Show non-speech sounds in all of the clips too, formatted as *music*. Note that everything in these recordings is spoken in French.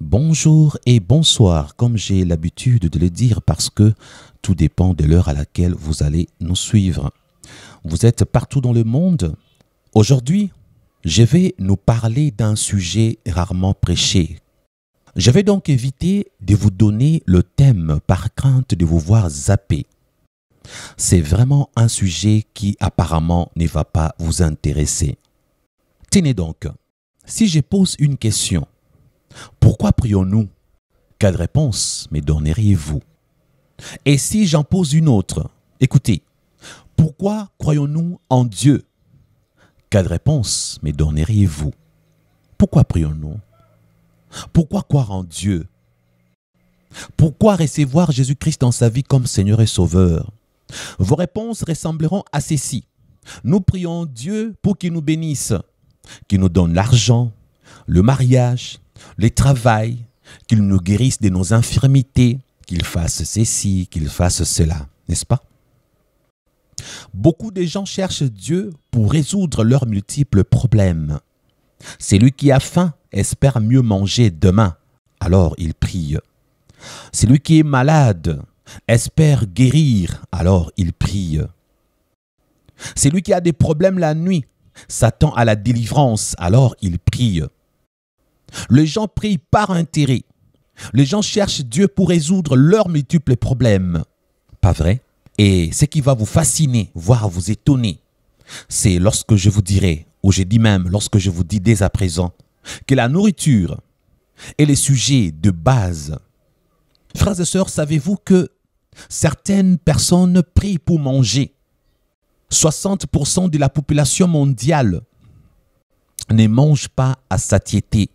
Bonjour et bonsoir, comme j'ai l'habitude de le dire parce que tout dépend de l'heure à laquelle vous allez nous suivre. Vous êtes partout dans le monde. Aujourd'hui, je vais nous parler d'un sujet rarement prêché. Je vais donc éviter de vous donner le thème par crainte de vous voir zapper. C'est vraiment un sujet qui apparemment ne va pas vous intéresser. Tenez donc, si je pose une question, pourquoi prions-nous Quelle réponse me donneriez-vous Et si j'en pose une autre Écoutez, pourquoi croyons-nous en Dieu Quelle réponse me donneriez-vous Pourquoi prions-nous Pourquoi croire en Dieu Pourquoi recevoir Jésus-Christ dans sa vie comme Seigneur et Sauveur Vos réponses ressembleront à ceci. Nous prions Dieu pour qu'il nous bénisse, qu'il nous donne l'argent, le mariage, les travail, qu'ils nous guérissent de nos infirmités, qu'il fasse ceci, qu'il fasse cela, n'est-ce pas Beaucoup de gens cherchent Dieu pour résoudre leurs multiples problèmes. Celui qui a faim espère mieux manger demain, alors il prie. Celui qui est malade espère guérir, alors il prie. Celui qui a des problèmes la nuit s'attend à la délivrance, alors il prie. Les gens prient par intérêt. Les gens cherchent Dieu pour résoudre leurs multiples problèmes. Pas vrai Et ce qui va vous fasciner, voire vous étonner, c'est lorsque je vous dirai, ou je dis même lorsque je vous dis dès à présent, que la nourriture est le sujet de base. Frères et sœurs, savez-vous que certaines personnes prient pour manger 60% de la population mondiale ne mange pas à satiété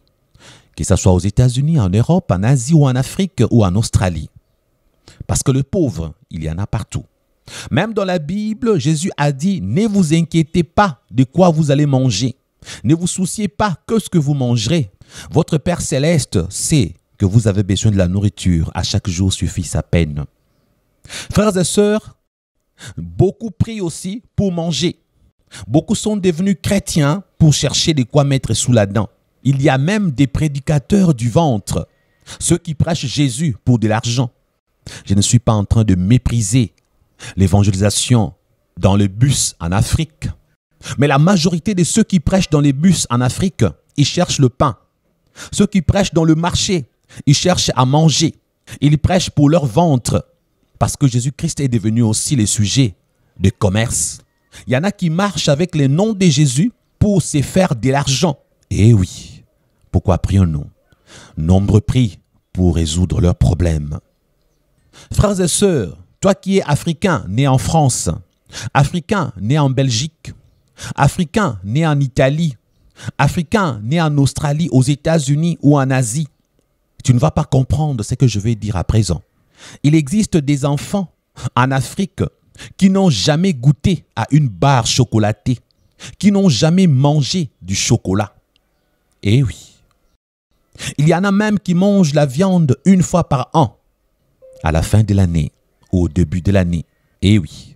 que ce soit aux États-Unis, en Europe, en Asie ou en Afrique ou en Australie. Parce que le pauvre, il y en a partout. Même dans la Bible, Jésus a dit, ne vous inquiétez pas de quoi vous allez manger. Ne vous souciez pas que ce que vous mangerez. Votre Père céleste sait que vous avez besoin de la nourriture. À chaque jour suffit sa peine. Frères et sœurs, beaucoup prient aussi pour manger. Beaucoup sont devenus chrétiens pour chercher de quoi mettre sous la dent. Il y a même des prédicateurs du ventre, ceux qui prêchent Jésus pour de l'argent. Je ne suis pas en train de mépriser l'évangélisation dans le bus en Afrique. Mais la majorité de ceux qui prêchent dans les bus en Afrique, ils cherchent le pain. Ceux qui prêchent dans le marché, ils cherchent à manger. Ils prêchent pour leur ventre. Parce que Jésus-Christ est devenu aussi le sujet de commerce. Il y en a qui marchent avec le nom de Jésus pour se faire de l'argent. Eh oui. Pourquoi prions-nous Nombre prix pour résoudre leurs problèmes. Frères et sœurs, toi qui es africain, né en France, africain, né en Belgique, africain, né en Italie, africain, né en Australie, aux États-Unis ou en Asie, tu ne vas pas comprendre ce que je vais dire à présent. Il existe des enfants en Afrique qui n'ont jamais goûté à une barre chocolatée, qui n'ont jamais mangé du chocolat. Eh oui. Il y en a même qui mangent la viande une fois par an, à la fin de l'année ou au début de l'année. Eh oui.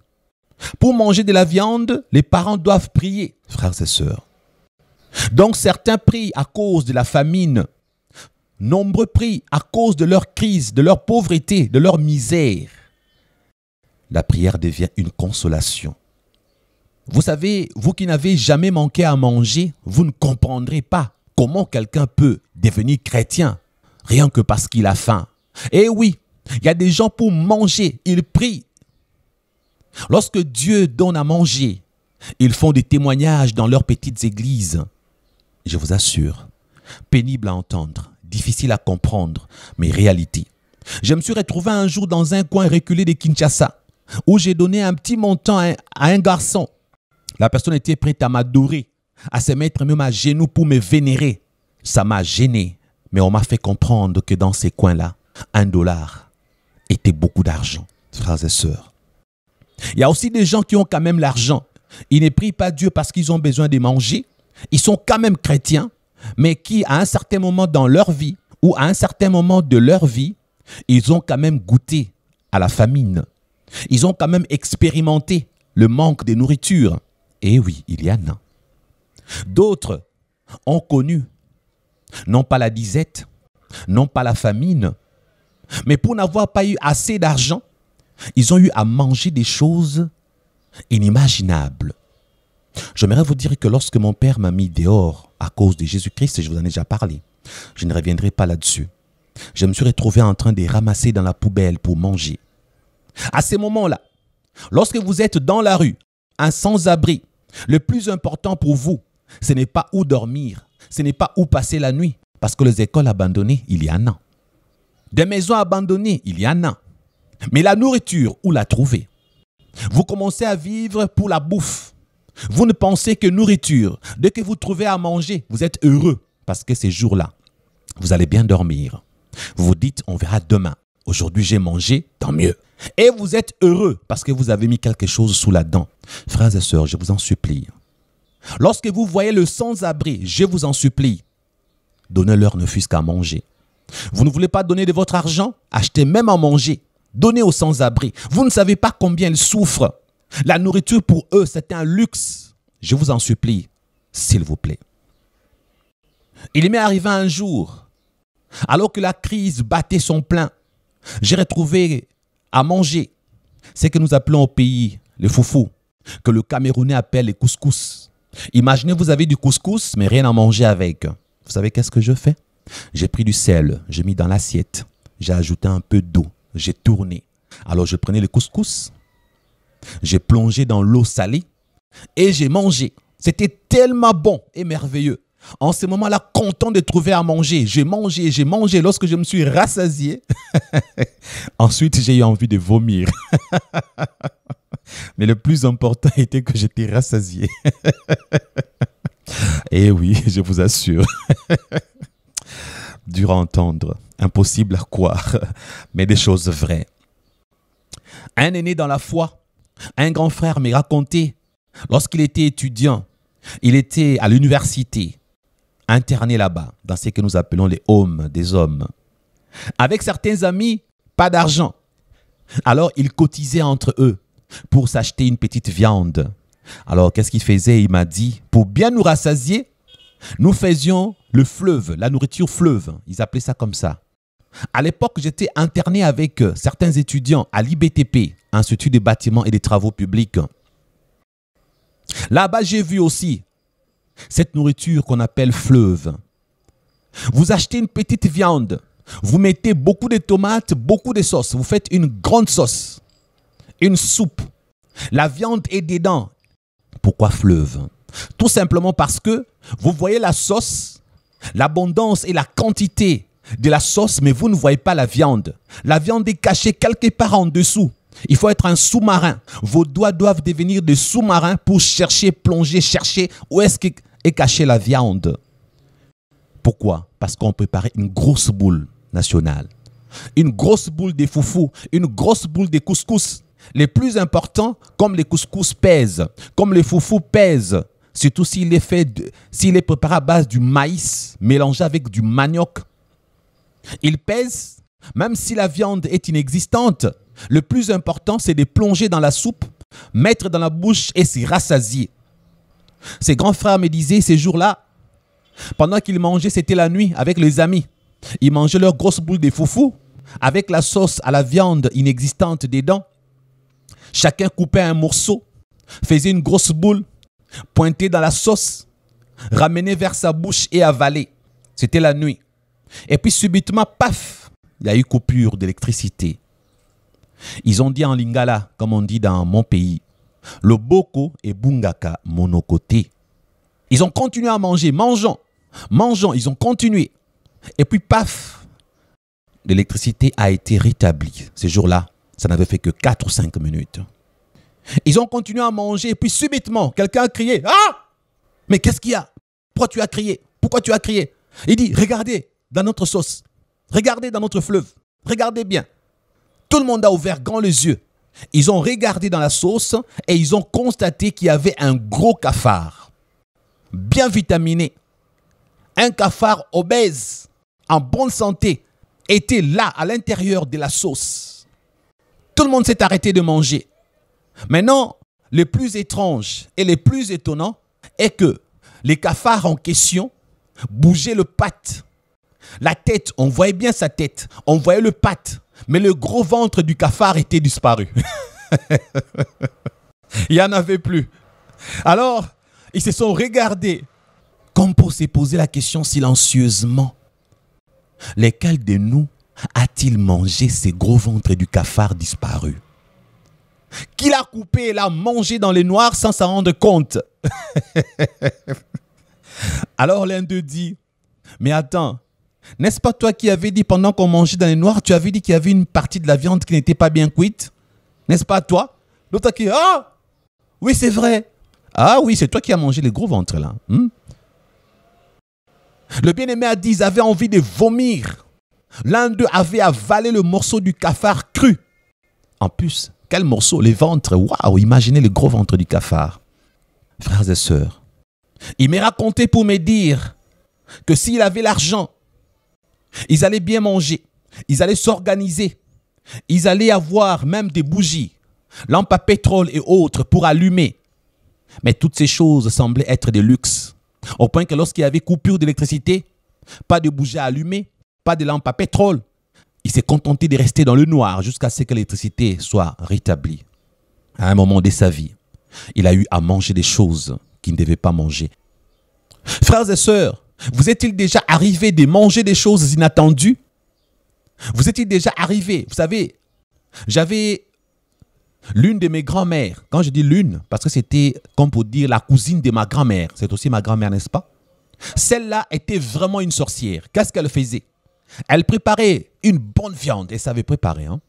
Pour manger de la viande, les parents doivent prier, frères et sœurs. Donc certains prient à cause de la famine, nombreux prient à cause de leur crise, de leur pauvreté, de leur misère. La prière devient une consolation. Vous savez, vous qui n'avez jamais manqué à manger, vous ne comprendrez pas Comment quelqu'un peut devenir chrétien rien que parce qu'il a faim Eh oui, il y a des gens pour manger, ils prient. Lorsque Dieu donne à manger, ils font des témoignages dans leurs petites églises. Je vous assure, pénible à entendre, difficile à comprendre, mais réalité. Je me suis retrouvé un jour dans un coin reculé de Kinshasa, où j'ai donné un petit montant à un, à un garçon. La personne était prête à m'adorer à se mettre même à genoux pour me vénérer. Ça m'a gêné, mais on m'a fait comprendre que dans ces coins-là, un dollar était beaucoup d'argent, frères et sœurs. Il y a aussi des gens qui ont quand même l'argent. Ils ne prient pas Dieu parce qu'ils ont besoin de manger. Ils sont quand même chrétiens, mais qui, à un certain moment dans leur vie, ou à un certain moment de leur vie, ils ont quand même goûté à la famine. Ils ont quand même expérimenté le manque de nourriture. Et eh oui, il y en a. D'autres ont connu, non pas la disette, non pas la famine, mais pour n'avoir pas eu assez d'argent, ils ont eu à manger des choses inimaginables. J'aimerais vous dire que lorsque mon père m'a mis dehors à cause de Jésus-Christ, et je vous en ai déjà parlé, je ne reviendrai pas là-dessus. Je me suis retrouvé en train de ramasser dans la poubelle pour manger. À ces moments-là, lorsque vous êtes dans la rue, un sans-abri, le plus important pour vous, ce n'est pas où dormir. Ce n'est pas où passer la nuit. Parce que les écoles abandonnées, il y en a. Des maisons abandonnées, il y en a. Mais la nourriture, où la trouver Vous commencez à vivre pour la bouffe. Vous ne pensez que nourriture. Dès que vous trouvez à manger, vous êtes heureux. Parce que ces jours-là, vous allez bien dormir. Vous vous dites, on verra demain. Aujourd'hui, j'ai mangé, tant mieux. Et vous êtes heureux parce que vous avez mis quelque chose sous la dent. Frères et sœurs, je vous en supplie. Lorsque vous voyez le sans-abri, je vous en supplie, donnez-leur ne fût-ce qu'à manger. Vous ne voulez pas donner de votre argent Achetez même à manger. Donnez aux sans-abri. Vous ne savez pas combien ils souffrent. La nourriture pour eux, c'est un luxe. Je vous en supplie, s'il vous plaît. Il m'est arrivé un jour, alors que la crise battait son plein, j'ai retrouvé à manger ce que nous appelons au pays les foufous, que le Camerounais appelle les couscous. Imaginez, vous avez du couscous, mais rien à manger avec. Vous savez qu'est-ce que je fais J'ai pris du sel, j'ai mis dans l'assiette, j'ai ajouté un peu d'eau, j'ai tourné. Alors je prenais le couscous, j'ai plongé dans l'eau salée et j'ai mangé. C'était tellement bon et merveilleux. En ce moment-là, content de trouver à manger. J'ai mangé, j'ai mangé. Lorsque je me suis rassasié, *laughs* ensuite j'ai eu envie de vomir. *laughs* Mais le plus important *laughs* était que j'étais rassasié. *laughs* Et eh oui, *laughs* je vous assure. Dur à entendre, impossible à croire, mais des choses vraies. Un aîné dans la foi, un grand frère m'a raconté, lorsqu'il était étudiant, il était à l'université, interné là-bas, dans ce que nous appelons les hommes des hommes. Avec certains amis, pas d'argent. Alors il cotisait entre eux pour s'acheter une petite viande. Alors, qu'est-ce qu'il faisait Il m'a dit, pour bien nous rassasier, nous faisions le fleuve, la nourriture fleuve. Ils appelaient ça comme ça. À l'époque, j'étais interné avec euh, certains étudiants à l'IBTP, Institut des bâtiments et des travaux publics. Là-bas, j'ai vu aussi cette nourriture qu'on appelle fleuve. Vous achetez une petite viande, vous mettez beaucoup de tomates, beaucoup de sauces, vous faites une grande sauce une soupe. La viande est dedans. Pourquoi fleuve Tout simplement parce que vous voyez la sauce, l'abondance et la quantité de la sauce, mais vous ne voyez pas la viande. La viande est cachée quelque part en dessous. Il faut être un sous-marin. Vos doigts doivent devenir des sous-marins pour chercher, plonger, chercher où est-ce qu'est cachée la viande. Pourquoi Parce qu'on prépare une grosse boule nationale. Une grosse boule de foufou, une grosse boule de couscous les plus importants, comme les couscous pèsent, comme les foufous pèsent, surtout s'il est, fait s'il est préparé à base du maïs mélangé avec du manioc. Il pèse, même si la viande est inexistante. Le plus important, c'est de plonger dans la soupe, mettre dans la bouche et s'y rassasier. Ses grands frères me disaient ces jours-là, pendant qu'ils mangeaient, c'était la nuit avec les amis. Ils mangeaient leur grosse boule de foufou avec la sauce à la viande inexistante dedans Chacun coupait un morceau, faisait une grosse boule, pointait dans la sauce, ramenait vers sa bouche et avalait. C'était la nuit. Et puis subitement, paf, il y a eu coupure d'électricité. Ils ont dit en lingala, comme on dit dans mon pays, le boko et bungaka monokoté. Ils ont continué à manger, mangeant, mangeant. ils ont continué. Et puis paf, l'électricité a été rétablie ces jours-là. Ça n'avait fait que 4 ou 5 minutes. Ils ont continué à manger, et puis subitement, quelqu'un a crié Ah Mais qu'est-ce qu'il y a Pourquoi tu as crié Pourquoi tu as crié Il dit Regardez dans notre sauce, regardez dans notre fleuve, regardez bien. Tout le monde a ouvert grand les yeux. Ils ont regardé dans la sauce et ils ont constaté qu'il y avait un gros cafard, bien vitaminé. Un cafard obèse, en bonne santé, était là à l'intérieur de la sauce. Tout le monde s'est arrêté de manger. Maintenant, le plus étrange et le plus étonnant est que les cafards en question bougeaient le patte. La tête, on voyait bien sa tête, on voyait le patte, mais le gros ventre du cafard était disparu. *laughs* Il n'y en avait plus. Alors, ils se sont regardés comme pour se poser la question silencieusement. Lesquels de nous a-t-il mangé ses gros ventres du cafard disparu Qui l'a coupé et l'a mangé dans les noirs sans s'en rendre compte. *laughs* Alors l'un d'eux dit, mais attends, n'est-ce pas toi qui avais dit pendant qu'on mangeait dans les noirs, tu avais dit qu'il y avait une partie de la viande qui n'était pas bien cuite N'est-ce pas toi L'autre a dit « ah Oui, c'est vrai. Ah oui, c'est toi qui as mangé les gros ventres là. Hein. Le bien-aimé a dit, ils avaient envie de vomir. L'un d'eux avait avalé le morceau du cafard cru. En plus, quel morceau Les ventres. Waouh, imaginez le gros ventre du cafard. Frères et sœurs, il m'est raconté pour me dire que s'il avait l'argent, ils allaient bien manger, ils allaient s'organiser, ils allaient avoir même des bougies, lampes à pétrole et autres pour allumer. Mais toutes ces choses semblaient être des luxes, au point que lorsqu'il y avait coupure d'électricité, pas de bougie à allumer, pas de lampes à pétrole. Il s'est contenté de rester dans le noir jusqu'à ce que l'électricité soit rétablie. À un moment de sa vie, il a eu à manger des choses qu'il ne devait pas manger. Frères et sœurs, vous est-il déjà arrivé de manger des choses inattendues Vous est-il déjà arrivé Vous savez, j'avais l'une de mes grand-mères, quand je dis l'une, parce que c'était comme pour dire la cousine de ma grand-mère, c'est aussi ma grand-mère, n'est-ce pas Celle-là était vraiment une sorcière. Qu'est-ce qu'elle faisait elle préparait une bonne viande, elle savait préparer. Hein.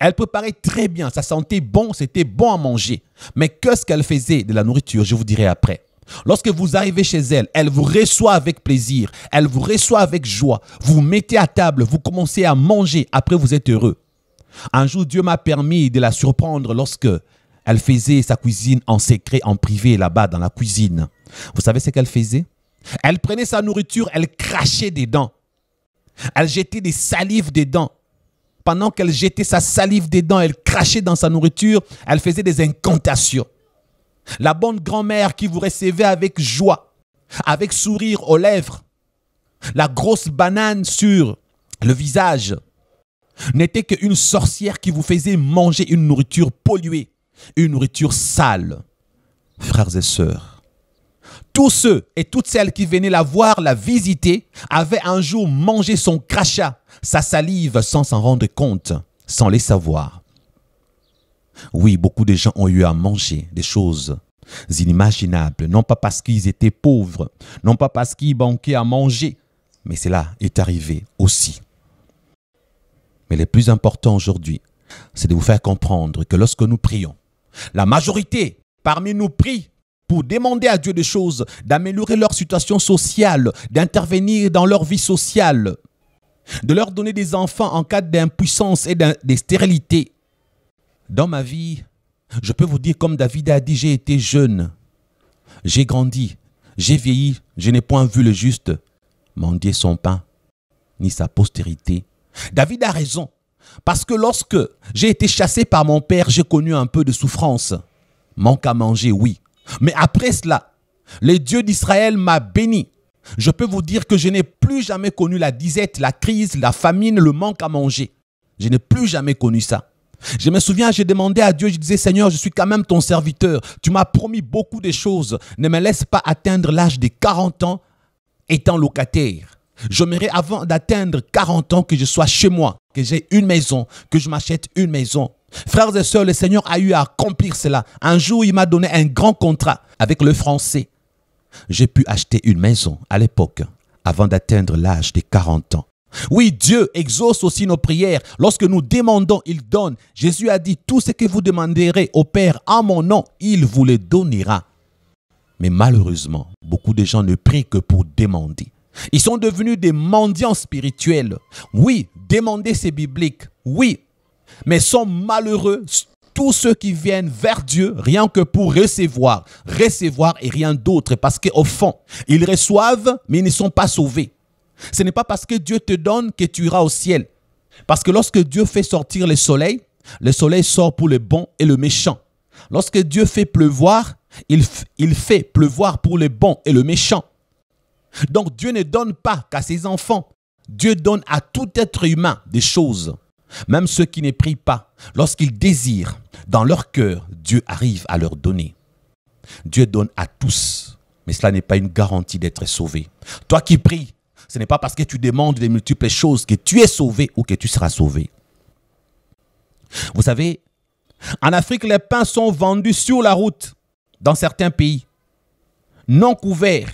Elle préparait très bien, ça sentait bon, c'était bon à manger. Mais qu'est-ce qu'elle faisait de la nourriture, je vous dirai après. Lorsque vous arrivez chez elle, elle vous reçoit avec plaisir, elle vous reçoit avec joie. Vous, vous mettez à table, vous commencez à manger, après vous êtes heureux. Un jour, Dieu m'a permis de la surprendre lorsque elle faisait sa cuisine en secret, en privé, là-bas, dans la cuisine. Vous savez ce qu'elle faisait Elle prenait sa nourriture, elle crachait des dents. Elle jetait des salives dedans. Pendant qu'elle jetait sa salive dedans, elle crachait dans sa nourriture, elle faisait des incantations. La bonne grand-mère qui vous recevait avec joie, avec sourire aux lèvres, la grosse banane sur le visage, n'était qu'une sorcière qui vous faisait manger une nourriture polluée, une nourriture sale. Frères et sœurs, tous ceux et toutes celles qui venaient la voir, la visiter, avaient un jour mangé son crachat, sa salive, sans s'en rendre compte, sans les savoir. Oui, beaucoup de gens ont eu à manger des choses inimaginables, non pas parce qu'ils étaient pauvres, non pas parce qu'ils manquaient à manger, mais cela est arrivé aussi. Mais le plus important aujourd'hui, c'est de vous faire comprendre que lorsque nous prions, la majorité parmi nous prie pour demander à Dieu des choses, d'améliorer leur situation sociale, d'intervenir dans leur vie sociale, de leur donner des enfants en cas d'impuissance et de stérilité. Dans ma vie, je peux vous dire comme David a dit, j'ai été jeune, j'ai grandi, j'ai vieilli, je n'ai point vu le juste mendier son pain, ni sa postérité. David a raison, parce que lorsque j'ai été chassé par mon père, j'ai connu un peu de souffrance. Manque à manger, oui. Mais après cela, les dieux d'Israël m'a béni. Je peux vous dire que je n'ai plus jamais connu la disette, la crise, la famine, le manque à manger. Je n'ai plus jamais connu ça. Je me souviens, j'ai demandé à Dieu, je disais, Seigneur, je suis quand même ton serviteur. Tu m'as promis beaucoup de choses. Ne me laisse pas atteindre l'âge de 40 ans étant locataire. J'aimerais avant d'atteindre 40 ans que je sois chez moi, que j'ai une maison, que je m'achète une maison. Frères et sœurs, le Seigneur a eu à accomplir cela. Un jour, il m'a donné un grand contrat avec le français. J'ai pu acheter une maison à l'époque avant d'atteindre l'âge des 40 ans. Oui, Dieu exauce aussi nos prières. Lorsque nous demandons, il donne. Jésus a dit, tout ce que vous demanderez au Père en mon nom, il vous le donnera. Mais malheureusement, beaucoup de gens ne prient que pour demander. Ils sont devenus des mendiants spirituels. Oui, demander c'est biblique. Oui, mais sont malheureux tous ceux qui viennent vers Dieu rien que pour recevoir, recevoir et rien d'autre, parce qu'au fond, ils reçoivent, mais ils ne sont pas sauvés. Ce n'est pas parce que Dieu te donne que tu iras au ciel. Parce que lorsque Dieu fait sortir le soleil, le soleil sort pour le bon et le méchant. Lorsque Dieu fait pleuvoir, il, il fait pleuvoir pour le bon et le méchant. Donc Dieu ne donne pas qu'à ses enfants. Dieu donne à tout être humain des choses. Même ceux qui ne prient pas, lorsqu'ils désirent dans leur cœur, Dieu arrive à leur donner. Dieu donne à tous, mais cela n'est pas une garantie d'être sauvé. Toi qui pries, ce n'est pas parce que tu demandes des multiples choses que tu es sauvé ou que tu seras sauvé. Vous savez, en Afrique, les pains sont vendus sur la route, dans certains pays, non couverts.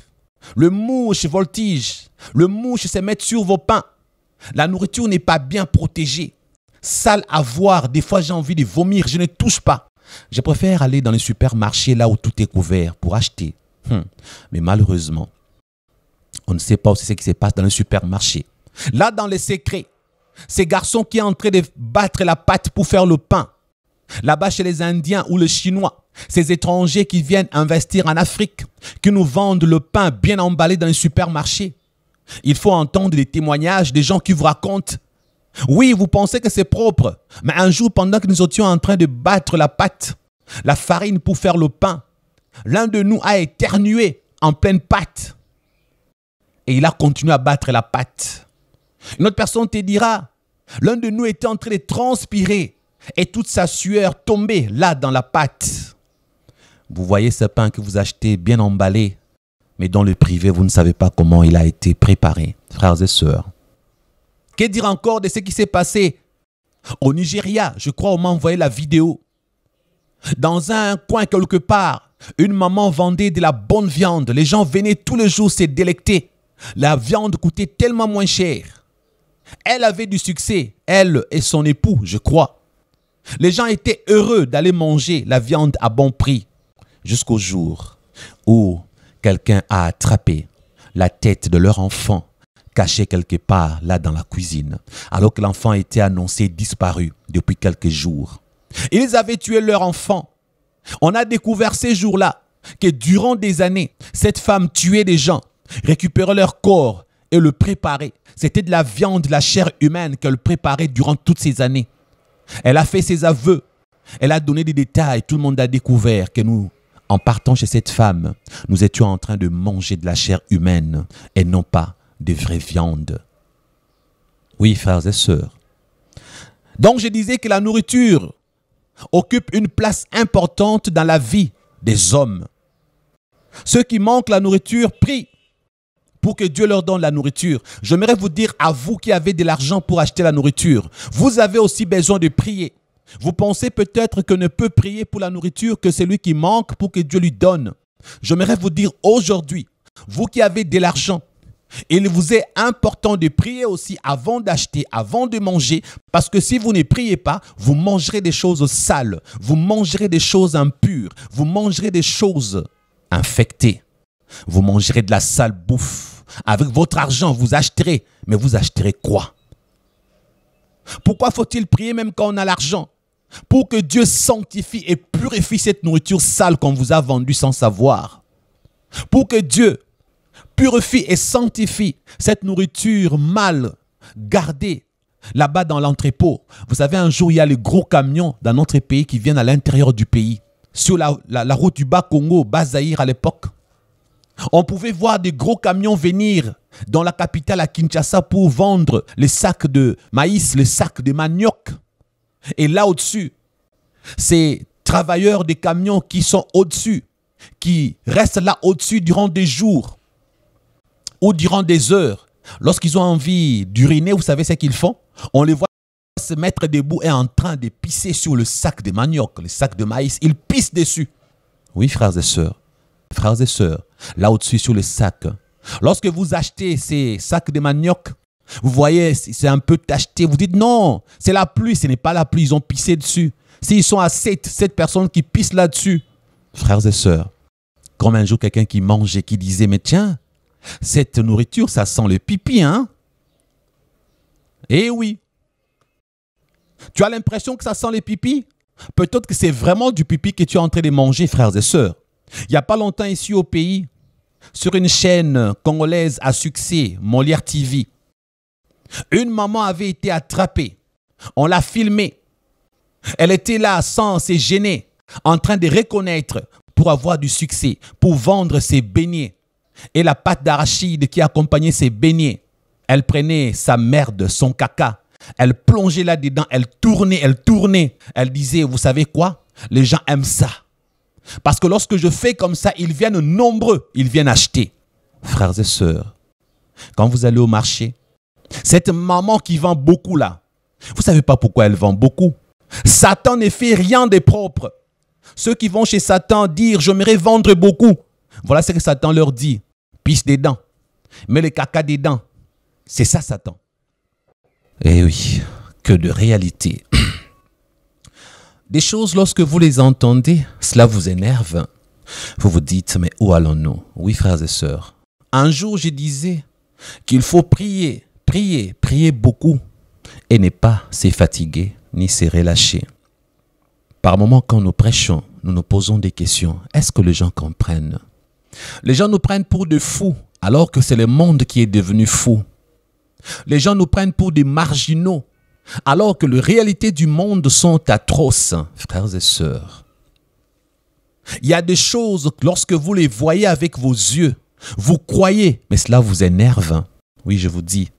Le mouche voltige, le mouche se met sur vos pains. La nourriture n'est pas bien protégée sale à voir. Des fois, j'ai envie de vomir. Je ne touche pas. Je préfère aller dans les supermarchés là où tout est couvert pour acheter. Hmm. Mais malheureusement, on ne sait pas aussi ce qui se passe dans les supermarchés. Là, dans les secrets, ces garçons qui sont en train de battre la pâte pour faire le pain. Là-bas, chez les Indiens ou les Chinois, ces étrangers qui viennent investir en Afrique, qui nous vendent le pain bien emballé dans les supermarchés. Il faut entendre les témoignages des gens qui vous racontent oui, vous pensez que c'est propre, mais un jour, pendant que nous étions en train de battre la pâte, la farine pour faire le pain, l'un de nous a éternué en pleine pâte. Et il a continué à battre la pâte. Une autre personne te dira, l'un de nous était en train de transpirer et toute sa sueur tombait là dans la pâte. Vous voyez ce pain que vous achetez bien emballé, mais dans le privé, vous ne savez pas comment il a été préparé, frères et sœurs dire encore de ce qui s'est passé au Nigeria Je crois on m'a envoyé la vidéo. Dans un coin quelque part, une maman vendait de la bonne viande. Les gens venaient tous les jours se délecter. La viande coûtait tellement moins cher. Elle avait du succès, elle et son époux, je crois. Les gens étaient heureux d'aller manger la viande à bon prix jusqu'au jour où quelqu'un a attrapé la tête de leur enfant caché quelque part là dans la cuisine, alors que l'enfant était annoncé disparu depuis quelques jours. Ils avaient tué leur enfant. On a découvert ces jours-là que durant des années, cette femme tuait des gens, récupérait leur corps et le préparait. C'était de la viande, de la chair humaine qu'elle préparait durant toutes ces années. Elle a fait ses aveux. Elle a donné des détails. Tout le monde a découvert que nous, en partant chez cette femme, nous étions en train de manger de la chair humaine et non pas de vraie viande. Oui, frères et sœurs. Donc je disais que la nourriture occupe une place importante dans la vie des hommes. Ceux qui manquent la nourriture prient pour que Dieu leur donne la nourriture. J'aimerais vous dire à vous qui avez de l'argent pour acheter la nourriture, vous avez aussi besoin de prier. Vous pensez peut-être que ne peut prier pour la nourriture que celui qui manque pour que Dieu lui donne. J'aimerais vous dire aujourd'hui, vous qui avez de l'argent, il vous est important de prier aussi avant d'acheter, avant de manger, parce que si vous ne priez pas, vous mangerez des choses sales, vous mangerez des choses impures, vous mangerez des choses infectées, vous mangerez de la sale bouffe. Avec votre argent, vous acheterez, mais vous acheterez quoi Pourquoi faut-il prier même quand on a l'argent Pour que Dieu sanctifie et purifie cette nourriture sale qu'on vous a vendue sans savoir. Pour que Dieu purifie et sanctifie cette nourriture mal gardée là-bas dans l'entrepôt. Vous savez, un jour, il y a les gros camions dans notre pays qui viennent à l'intérieur du pays. Sur la, route du Bas-Congo, bas à l'époque, on pouvait voir des gros camions venir dans la capitale à Kinshasa pour vendre les sacs de maïs, les sacs de manioc. Et là au-dessus, ces travailleurs des camions qui sont au-dessus, qui restent là au-dessus durant des jours, ou durant des heures, lorsqu'ils ont envie d'uriner, vous savez ce qu'ils font On les voit se mettre debout et en train de pisser sur le sac de manioc, le sac de maïs. Ils pissent dessus. Oui, frères et sœurs. Frères et sœurs, là au-dessus sur le sac. Hein. Lorsque vous achetez ces sacs de manioc, vous voyez, c'est un peu tacheté. Vous dites non, c'est la pluie, ce n'est pas la pluie, ils ont pissé dessus. S'ils sont à sept, 7 personnes qui pissent là-dessus, frères et sœurs, comme un jour quelqu'un qui mangeait, qui disait, mais tiens, cette nourriture, ça sent le pipi, hein Eh oui. Tu as l'impression que ça sent les pipis Peut-être que c'est vraiment du pipi que tu es en train de manger, frères et sœurs. Il n'y a pas longtemps ici au pays, sur une chaîne congolaise à succès, Molière TV, une maman avait été attrapée. On l'a filmée. Elle était là sans se gêner, en train de reconnaître pour avoir du succès, pour vendre ses beignets et la pâte d'arachide qui accompagnait ses beignets. Elle prenait sa merde, son caca, elle plongeait là-dedans, elle tournait, elle tournait. Elle disait, vous savez quoi Les gens aiment ça. Parce que lorsque je fais comme ça, ils viennent nombreux, ils viennent acheter. Frères et sœurs, quand vous allez au marché, cette maman qui vend beaucoup là, vous savez pas pourquoi elle vend beaucoup. Satan ne fait rien de propre. Ceux qui vont chez Satan dire, j'aimerais vendre beaucoup. Voilà ce que Satan leur dit. pisse des dents. Mets le caca des dents. C'est ça, Satan. Eh oui, que de réalité. Des choses, lorsque vous les entendez, cela vous énerve. Vous vous dites, mais où allons-nous Oui, frères et sœurs. Un jour, je disais qu'il faut prier, prier, prier beaucoup et ne pas se fatiguer ni se relâcher. Par moments, quand nous prêchons, nous nous posons des questions. Est-ce que les gens comprennent les gens nous prennent pour des fous, alors que c'est le monde qui est devenu fou. Les gens nous prennent pour des marginaux, alors que les réalités du monde sont atroces, frères et sœurs. Il y a des choses, lorsque vous les voyez avec vos yeux, vous croyez, mais cela vous énerve. Oui, je vous dis.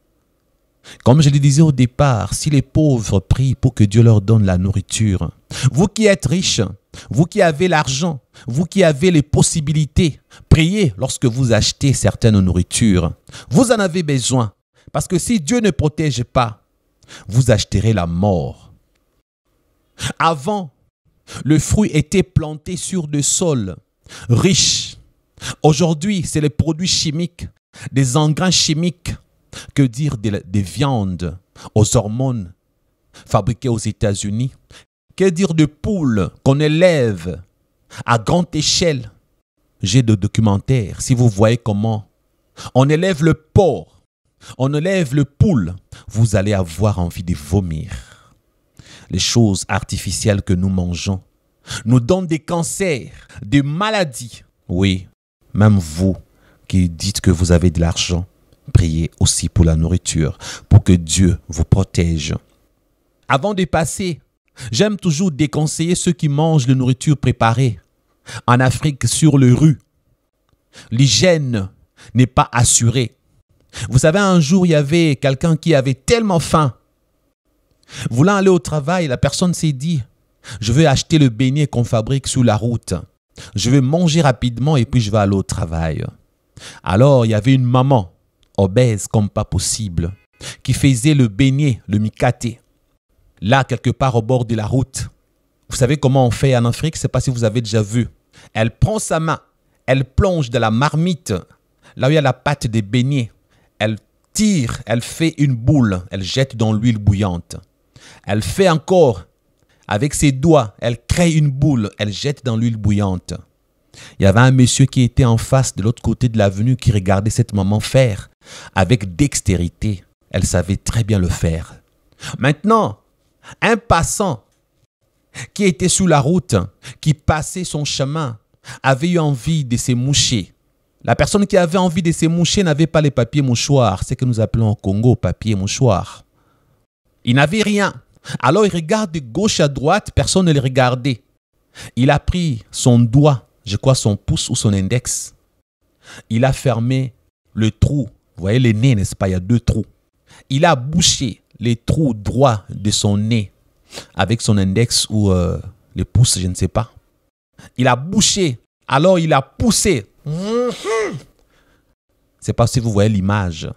Comme je le disais au départ, si les pauvres prient pour que Dieu leur donne la nourriture, vous qui êtes riches, vous qui avez l'argent, vous qui avez les possibilités, priez lorsque vous achetez certaines nourritures. Vous en avez besoin. Parce que si Dieu ne protège pas, vous acheterez la mort. Avant, le fruit était planté sur des sols riches. Aujourd'hui, c'est les produits chimiques, des engrains chimiques, que dire des viandes aux hormones fabriquées aux États-Unis que dire de poules qu'on élève à grande échelle J'ai des documentaires, si vous voyez comment. On élève le porc, on élève le poule, vous allez avoir envie de vomir. Les choses artificielles que nous mangeons nous donnent des cancers, des maladies. Oui, même vous qui dites que vous avez de l'argent, priez aussi pour la nourriture, pour que Dieu vous protège. Avant de passer J'aime toujours déconseiller ceux qui mangent de nourriture préparée. En Afrique, sur les rues, l'hygiène n'est pas assurée. Vous savez, un jour, il y avait quelqu'un qui avait tellement faim. Voulant aller au travail, la personne s'est dit, je vais acheter le beignet qu'on fabrique sous la route. Je vais manger rapidement et puis je vais aller au travail. Alors, il y avait une maman, obèse comme pas possible, qui faisait le beignet, le mikaté là, quelque part au bord de la route. Vous savez comment on fait en Afrique Je ne sais pas si vous avez déjà vu. Elle prend sa main, elle plonge dans la marmite, là où il y a la pâte des beignets. Elle tire, elle fait une boule, elle jette dans l'huile bouillante. Elle fait encore, avec ses doigts, elle crée une boule, elle jette dans l'huile bouillante. Il y avait un monsieur qui était en face de l'autre côté de l'avenue qui regardait cette maman faire avec dextérité. Elle savait très bien le faire. Maintenant, un passant qui était sous la route, qui passait son chemin, avait eu envie de se moucher. La personne qui avait envie de se moucher n'avait pas les papiers mouchoirs, ce que nous appelons au Congo papiers mouchoirs. Il n'avait rien. Alors il regarde de gauche à droite, personne ne le regardait. Il a pris son doigt, je crois son pouce ou son index. Il a fermé le trou. Vous voyez le nez, n'est-ce pas Il y a deux trous. Il a bouché les trous droits de son nez avec son index ou euh, les le je ne sais pas. Il a bouché, alors il a poussé. C'est pas si vous voyez l'image.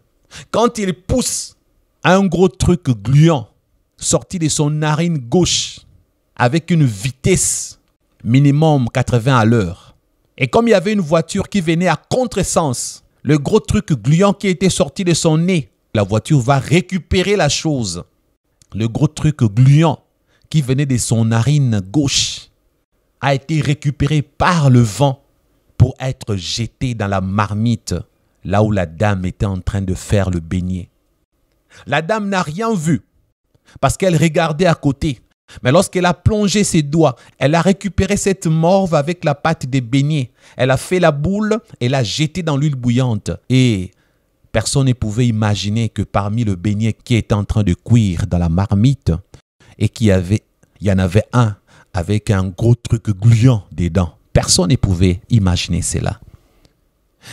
Quand il pousse un gros truc gluant sorti de son narine gauche avec une vitesse minimum 80 à l'heure. Et comme il y avait une voiture qui venait à contresens, le gros truc gluant qui était sorti de son nez la voiture va récupérer la chose. Le gros truc gluant qui venait de son narine gauche a été récupéré par le vent pour être jeté dans la marmite là où la dame était en train de faire le beignet. La dame n'a rien vu parce qu'elle regardait à côté. Mais lorsqu'elle a plongé ses doigts, elle a récupéré cette morve avec la pâte des beignets. Elle a fait la boule et l'a jetée dans l'huile bouillante. Et Personne ne pouvait imaginer que parmi le beignet qui était en train de cuire dans la marmite et qu'il y avait, il y en avait un avec un gros truc gluant dedans. Personne ne pouvait imaginer cela.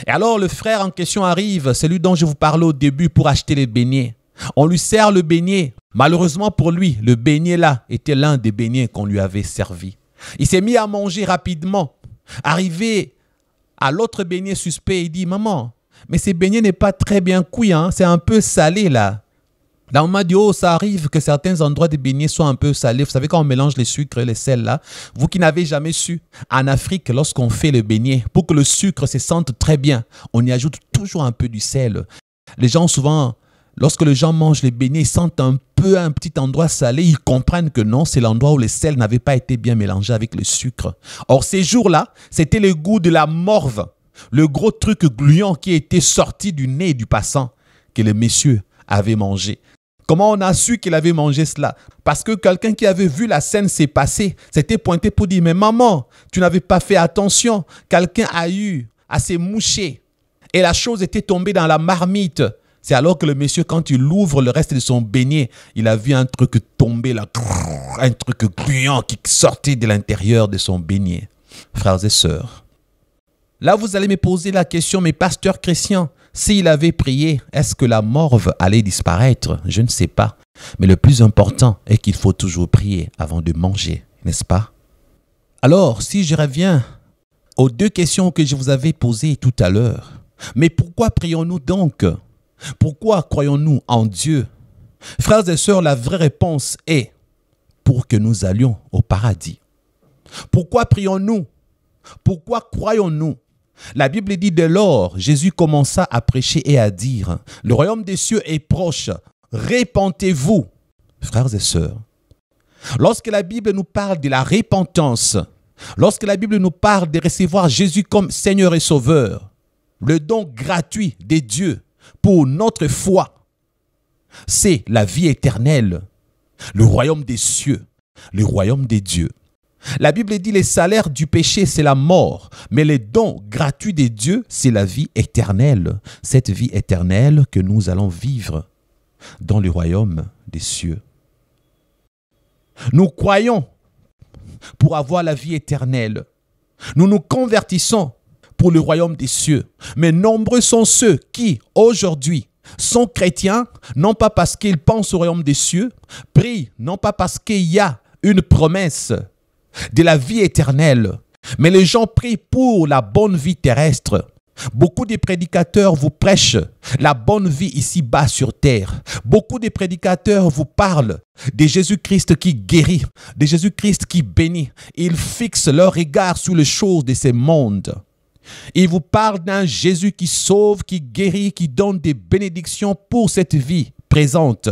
Et alors le frère en question arrive, celui dont je vous parlais au début pour acheter les beignets. On lui sert le beignet. Malheureusement pour lui, le beignet là était l'un des beignets qu'on lui avait servi. Il s'est mis à manger rapidement. Arrivé à l'autre beignet suspect, il dit Maman, mais ces beignet n'est pas très bien cuit, hein. c'est un peu salé là. Là, on m'a dit, oh, ça arrive que certains endroits des beignets soient un peu salés. Vous savez, quand on mélange les sucres et les sels, là, vous qui n'avez jamais su, en Afrique, lorsqu'on fait le beignet, pour que le sucre se sente très bien, on y ajoute toujours un peu du sel. Les gens, souvent, lorsque les gens mangent les beignets, ils sentent un peu un petit endroit salé. Ils comprennent que non, c'est l'endroit où le sel n'avait pas été bien mélangé avec le sucre. Or, ces jours-là, c'était le goût de la morve le gros truc gluant qui était sorti du nez du passant que le monsieur avait mangé. Comment on a su qu'il avait mangé cela Parce que quelqu'un qui avait vu la scène s'est passé, s'était pointé pour dire, mais maman, tu n'avais pas fait attention. Quelqu'un a eu à se moucher. Et la chose était tombée dans la marmite. C'est alors que le monsieur, quand il ouvre le reste de son beignet, il a vu un truc tomber là, un truc gluant qui sortait de l'intérieur de son beignet. Frères et sœurs, Là, vous allez me poser la question, mais pasteur Christian, s'il avait prié, est-ce que la morve allait disparaître Je ne sais pas. Mais le plus important est qu'il faut toujours prier avant de manger, n'est-ce pas Alors, si je reviens aux deux questions que je vous avais posées tout à l'heure, mais pourquoi prions-nous donc Pourquoi croyons-nous en Dieu Frères et sœurs, la vraie réponse est pour que nous allions au paradis. Pourquoi prions-nous Pourquoi croyons-nous la Bible dit dès lors, Jésus commença à prêcher et à dire, le royaume des cieux est proche, répentez-vous, frères et sœurs. Lorsque la Bible nous parle de la repentance, lorsque la Bible nous parle de recevoir Jésus comme Seigneur et Sauveur, le don gratuit des dieux pour notre foi, c'est la vie éternelle, le royaume des cieux, le royaume des dieux. La Bible dit les salaires du péché, c'est la mort, mais les dons gratuits des dieux, c'est la vie éternelle, cette vie éternelle que nous allons vivre dans le royaume des cieux. Nous croyons pour avoir la vie éternelle. Nous nous convertissons pour le royaume des cieux. Mais nombreux sont ceux qui, aujourd'hui, sont chrétiens, non pas parce qu'ils pensent au royaume des cieux, prient, non pas parce qu'il y a une promesse de la vie éternelle. Mais les gens prient pour la bonne vie terrestre. Beaucoup de prédicateurs vous prêchent la bonne vie ici-bas sur terre. Beaucoup de prédicateurs vous parlent de Jésus-Christ qui guérit, de Jésus-Christ qui bénit. Ils fixent leur regard sur les choses de ce monde. Ils vous parlent d'un Jésus qui sauve, qui guérit, qui donne des bénédictions pour cette vie présente.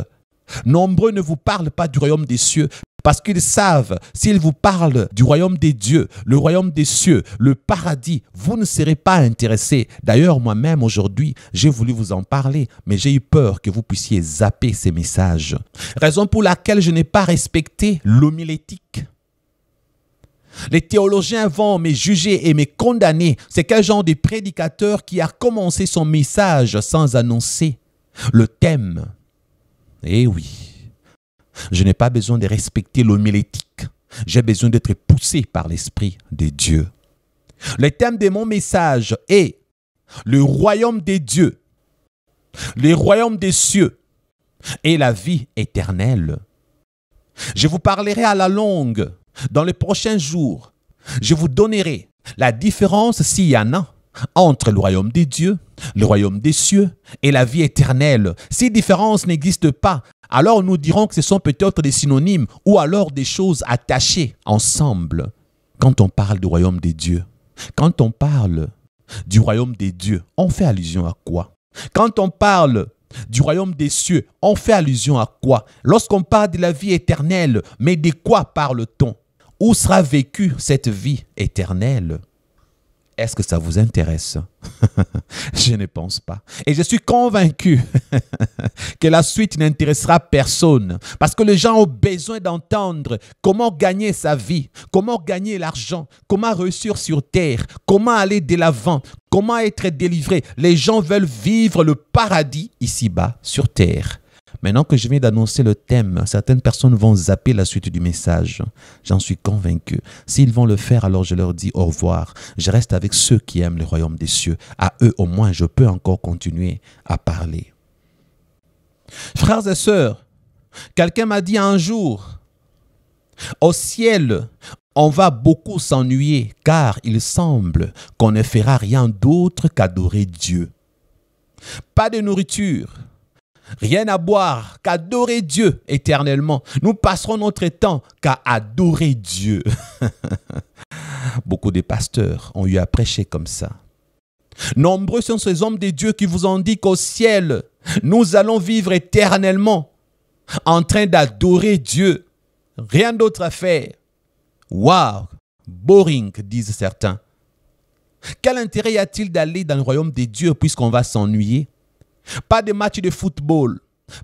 Nombreux ne vous parlent pas du royaume des cieux parce qu'ils savent, s'ils vous parlent du royaume des dieux, le royaume des cieux, le paradis, vous ne serez pas intéressés. D'ailleurs, moi-même, aujourd'hui, j'ai voulu vous en parler, mais j'ai eu peur que vous puissiez zapper ces messages. Raison pour laquelle je n'ai pas respecté l'homilétique. Les théologiens vont me juger et me condamner. C'est quel genre de prédicateur qui a commencé son message sans annoncer le thème Eh oui. Je n'ai pas besoin de respecter l'homilétique. J'ai besoin d'être poussé par l'Esprit de Dieu. Le thème de mon message est le royaume des dieux, le royaume des cieux et la vie éternelle. Je vous parlerai à la longue dans les prochains jours. Je vous donnerai la différence s'il y en a entre le royaume des dieux, le royaume des cieux et la vie éternelle. Ces différences n'existent pas. Alors nous dirons que ce sont peut-être des synonymes ou alors des choses attachées ensemble quand on parle du royaume des dieux. Quand on parle du royaume des dieux, on fait allusion à quoi Quand on parle du royaume des cieux, on fait allusion à quoi Lorsqu'on parle de la vie éternelle, mais de quoi parle-t-on Où sera vécue cette vie éternelle est-ce que ça vous intéresse *laughs* Je ne pense pas. Et je suis convaincu *laughs* que la suite n'intéressera personne parce que les gens ont besoin d'entendre comment gagner sa vie, comment gagner l'argent, comment réussir sur Terre, comment aller de l'avant, comment être délivré. Les gens veulent vivre le paradis ici-bas sur Terre. Maintenant que je viens d'annoncer le thème, certaines personnes vont zapper la suite du message. J'en suis convaincu. S'ils vont le faire, alors je leur dis au revoir. Je reste avec ceux qui aiment le royaume des cieux. À eux, au moins, je peux encore continuer à parler. Frères et sœurs, quelqu'un m'a dit un jour, au ciel, on va beaucoup s'ennuyer car il semble qu'on ne fera rien d'autre qu'adorer Dieu. Pas de nourriture, rien à boire qu'adorer Dieu éternellement. Nous passerons notre temps qu'à adorer Dieu. *laughs* Beaucoup de pasteurs ont eu à prêcher comme ça. Nombreux sont ces hommes de Dieu qui vous ont dit qu'au ciel, nous allons vivre éternellement en train d'adorer Dieu. Rien d'autre à faire. Wow, boring, disent certains. Quel intérêt y a-t-il d'aller dans le royaume des dieux puisqu'on va s'ennuyer pas de match de football,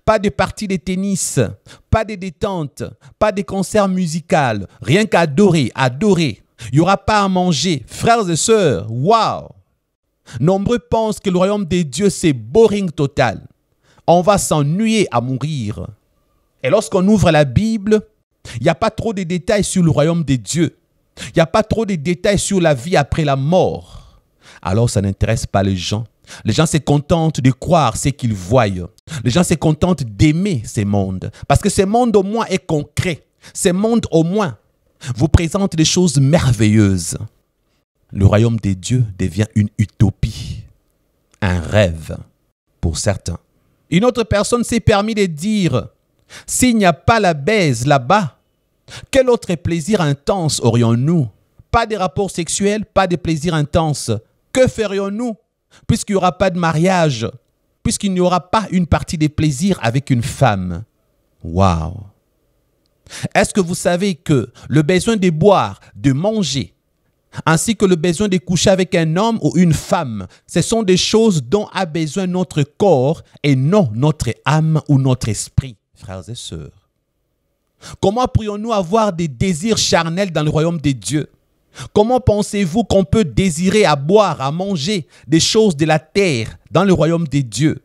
pas de partie de tennis, pas de détente, pas de concert musical, rien qu'adorer, adorer. Il n'y aura pas à manger. Frères et sœurs, waouh! Nombreux pensent que le royaume des dieux, c'est boring total. On va s'ennuyer à mourir. Et lorsqu'on ouvre la Bible, il n'y a pas trop de détails sur le royaume des dieux. Il n'y a pas trop de détails sur la vie après la mort. Alors ça n'intéresse pas les gens. Les gens se contentent de croire ce qu'ils voient. Les gens se contentent d'aimer ce monde. Parce que ce monde au moins est concret. Ce monde au moins vous présente des choses merveilleuses. Le royaume des dieux devient une utopie, un rêve pour certains. Une autre personne s'est permis de dire, s'il n'y a pas la baise là-bas, quel autre plaisir intense aurions-nous Pas de rapports sexuels, pas de plaisirs intenses. Que ferions-nous puisqu'il n'y aura pas de mariage, puisqu'il n'y aura pas une partie des plaisirs avec une femme. Waouh Est-ce que vous savez que le besoin de boire, de manger, ainsi que le besoin de coucher avec un homme ou une femme, ce sont des choses dont a besoin notre corps et non notre âme ou notre esprit, frères et sœurs. Comment pourrions-nous avoir des désirs charnels dans le royaume des dieux Comment pensez-vous qu'on peut désirer à boire, à manger des choses de la terre dans le royaume des dieux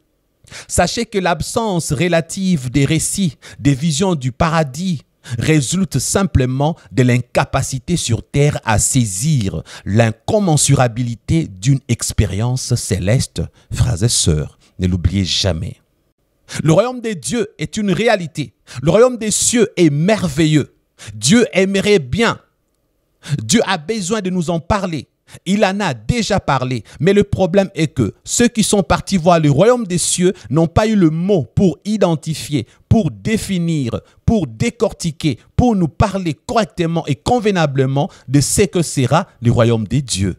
Sachez que l'absence relative des récits, des visions du paradis, résulte simplement de l'incapacité sur Terre à saisir l'incommensurabilité d'une expérience céleste. Frères et sœurs, ne l'oubliez jamais. Le royaume des dieux est une réalité. Le royaume des cieux est merveilleux. Dieu aimerait bien Dieu a besoin de nous en parler. Il en a déjà parlé, mais le problème est que ceux qui sont partis voir le royaume des cieux n'ont pas eu le mot pour identifier, pour définir, pour décortiquer, pour nous parler correctement et convenablement de ce que sera le royaume des dieux.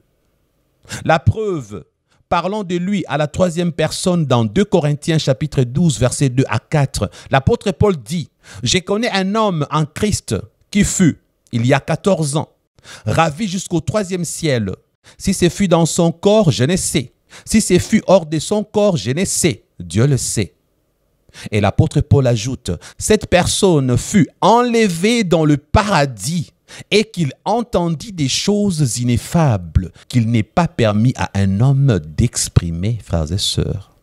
La preuve, parlons de lui à la troisième personne dans 2 Corinthiens chapitre 12 verset 2 à 4. L'apôtre Paul dit, je connais un homme en Christ qui fut, il y a 14 ans, ravi jusqu'au troisième ciel. Si ce fut dans son corps, je ne sais. Si ce fut hors de son corps, je ne sais. Dieu le sait. Et l'apôtre Paul ajoute, cette personne fut enlevée dans le paradis et qu'il entendit des choses ineffables qu'il n'est pas permis à un homme d'exprimer, frères et sœurs.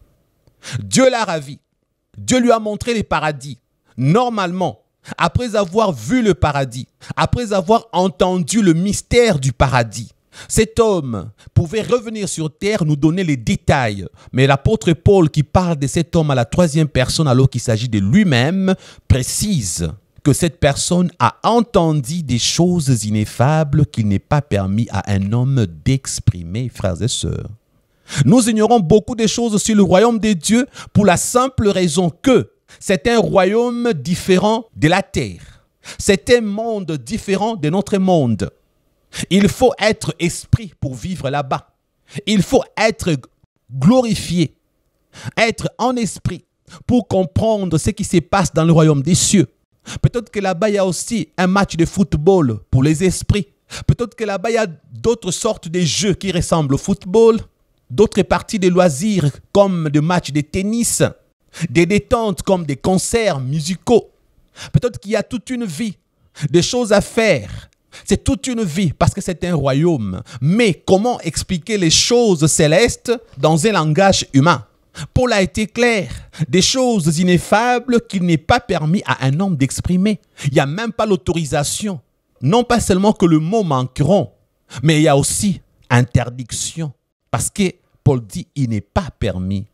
Dieu l'a ravi. Dieu lui a montré les paradis. Normalement, après avoir vu le paradis, après avoir entendu le mystère du paradis, cet homme pouvait revenir sur terre, nous donner les détails. Mais l'apôtre Paul, qui parle de cet homme à la troisième personne alors qu'il s'agit de lui-même, précise que cette personne a entendu des choses ineffables qu'il n'est pas permis à un homme d'exprimer, frères et sœurs. Nous ignorons beaucoup de choses sur le royaume des dieux pour la simple raison que c'est un royaume différent de la terre. C'est un monde différent de notre monde. Il faut être esprit pour vivre là-bas. Il faut être glorifié, être en esprit pour comprendre ce qui se passe dans le royaume des cieux. Peut-être que là-bas, il y a aussi un match de football pour les esprits. Peut-être que là-bas, il y a d'autres sortes de jeux qui ressemblent au football, d'autres parties de loisirs comme des matchs de tennis des détentes comme des concerts musicaux. Peut-être qu'il y a toute une vie, des choses à faire. C'est toute une vie parce que c'est un royaume. Mais comment expliquer les choses célestes dans un langage humain Paul a été clair, des choses ineffables qu'il n'est pas permis à un homme d'exprimer. Il n'y a même pas l'autorisation. Non pas seulement que le mot manqueront, mais il y a aussi interdiction. Parce que Paul dit, il n'est pas permis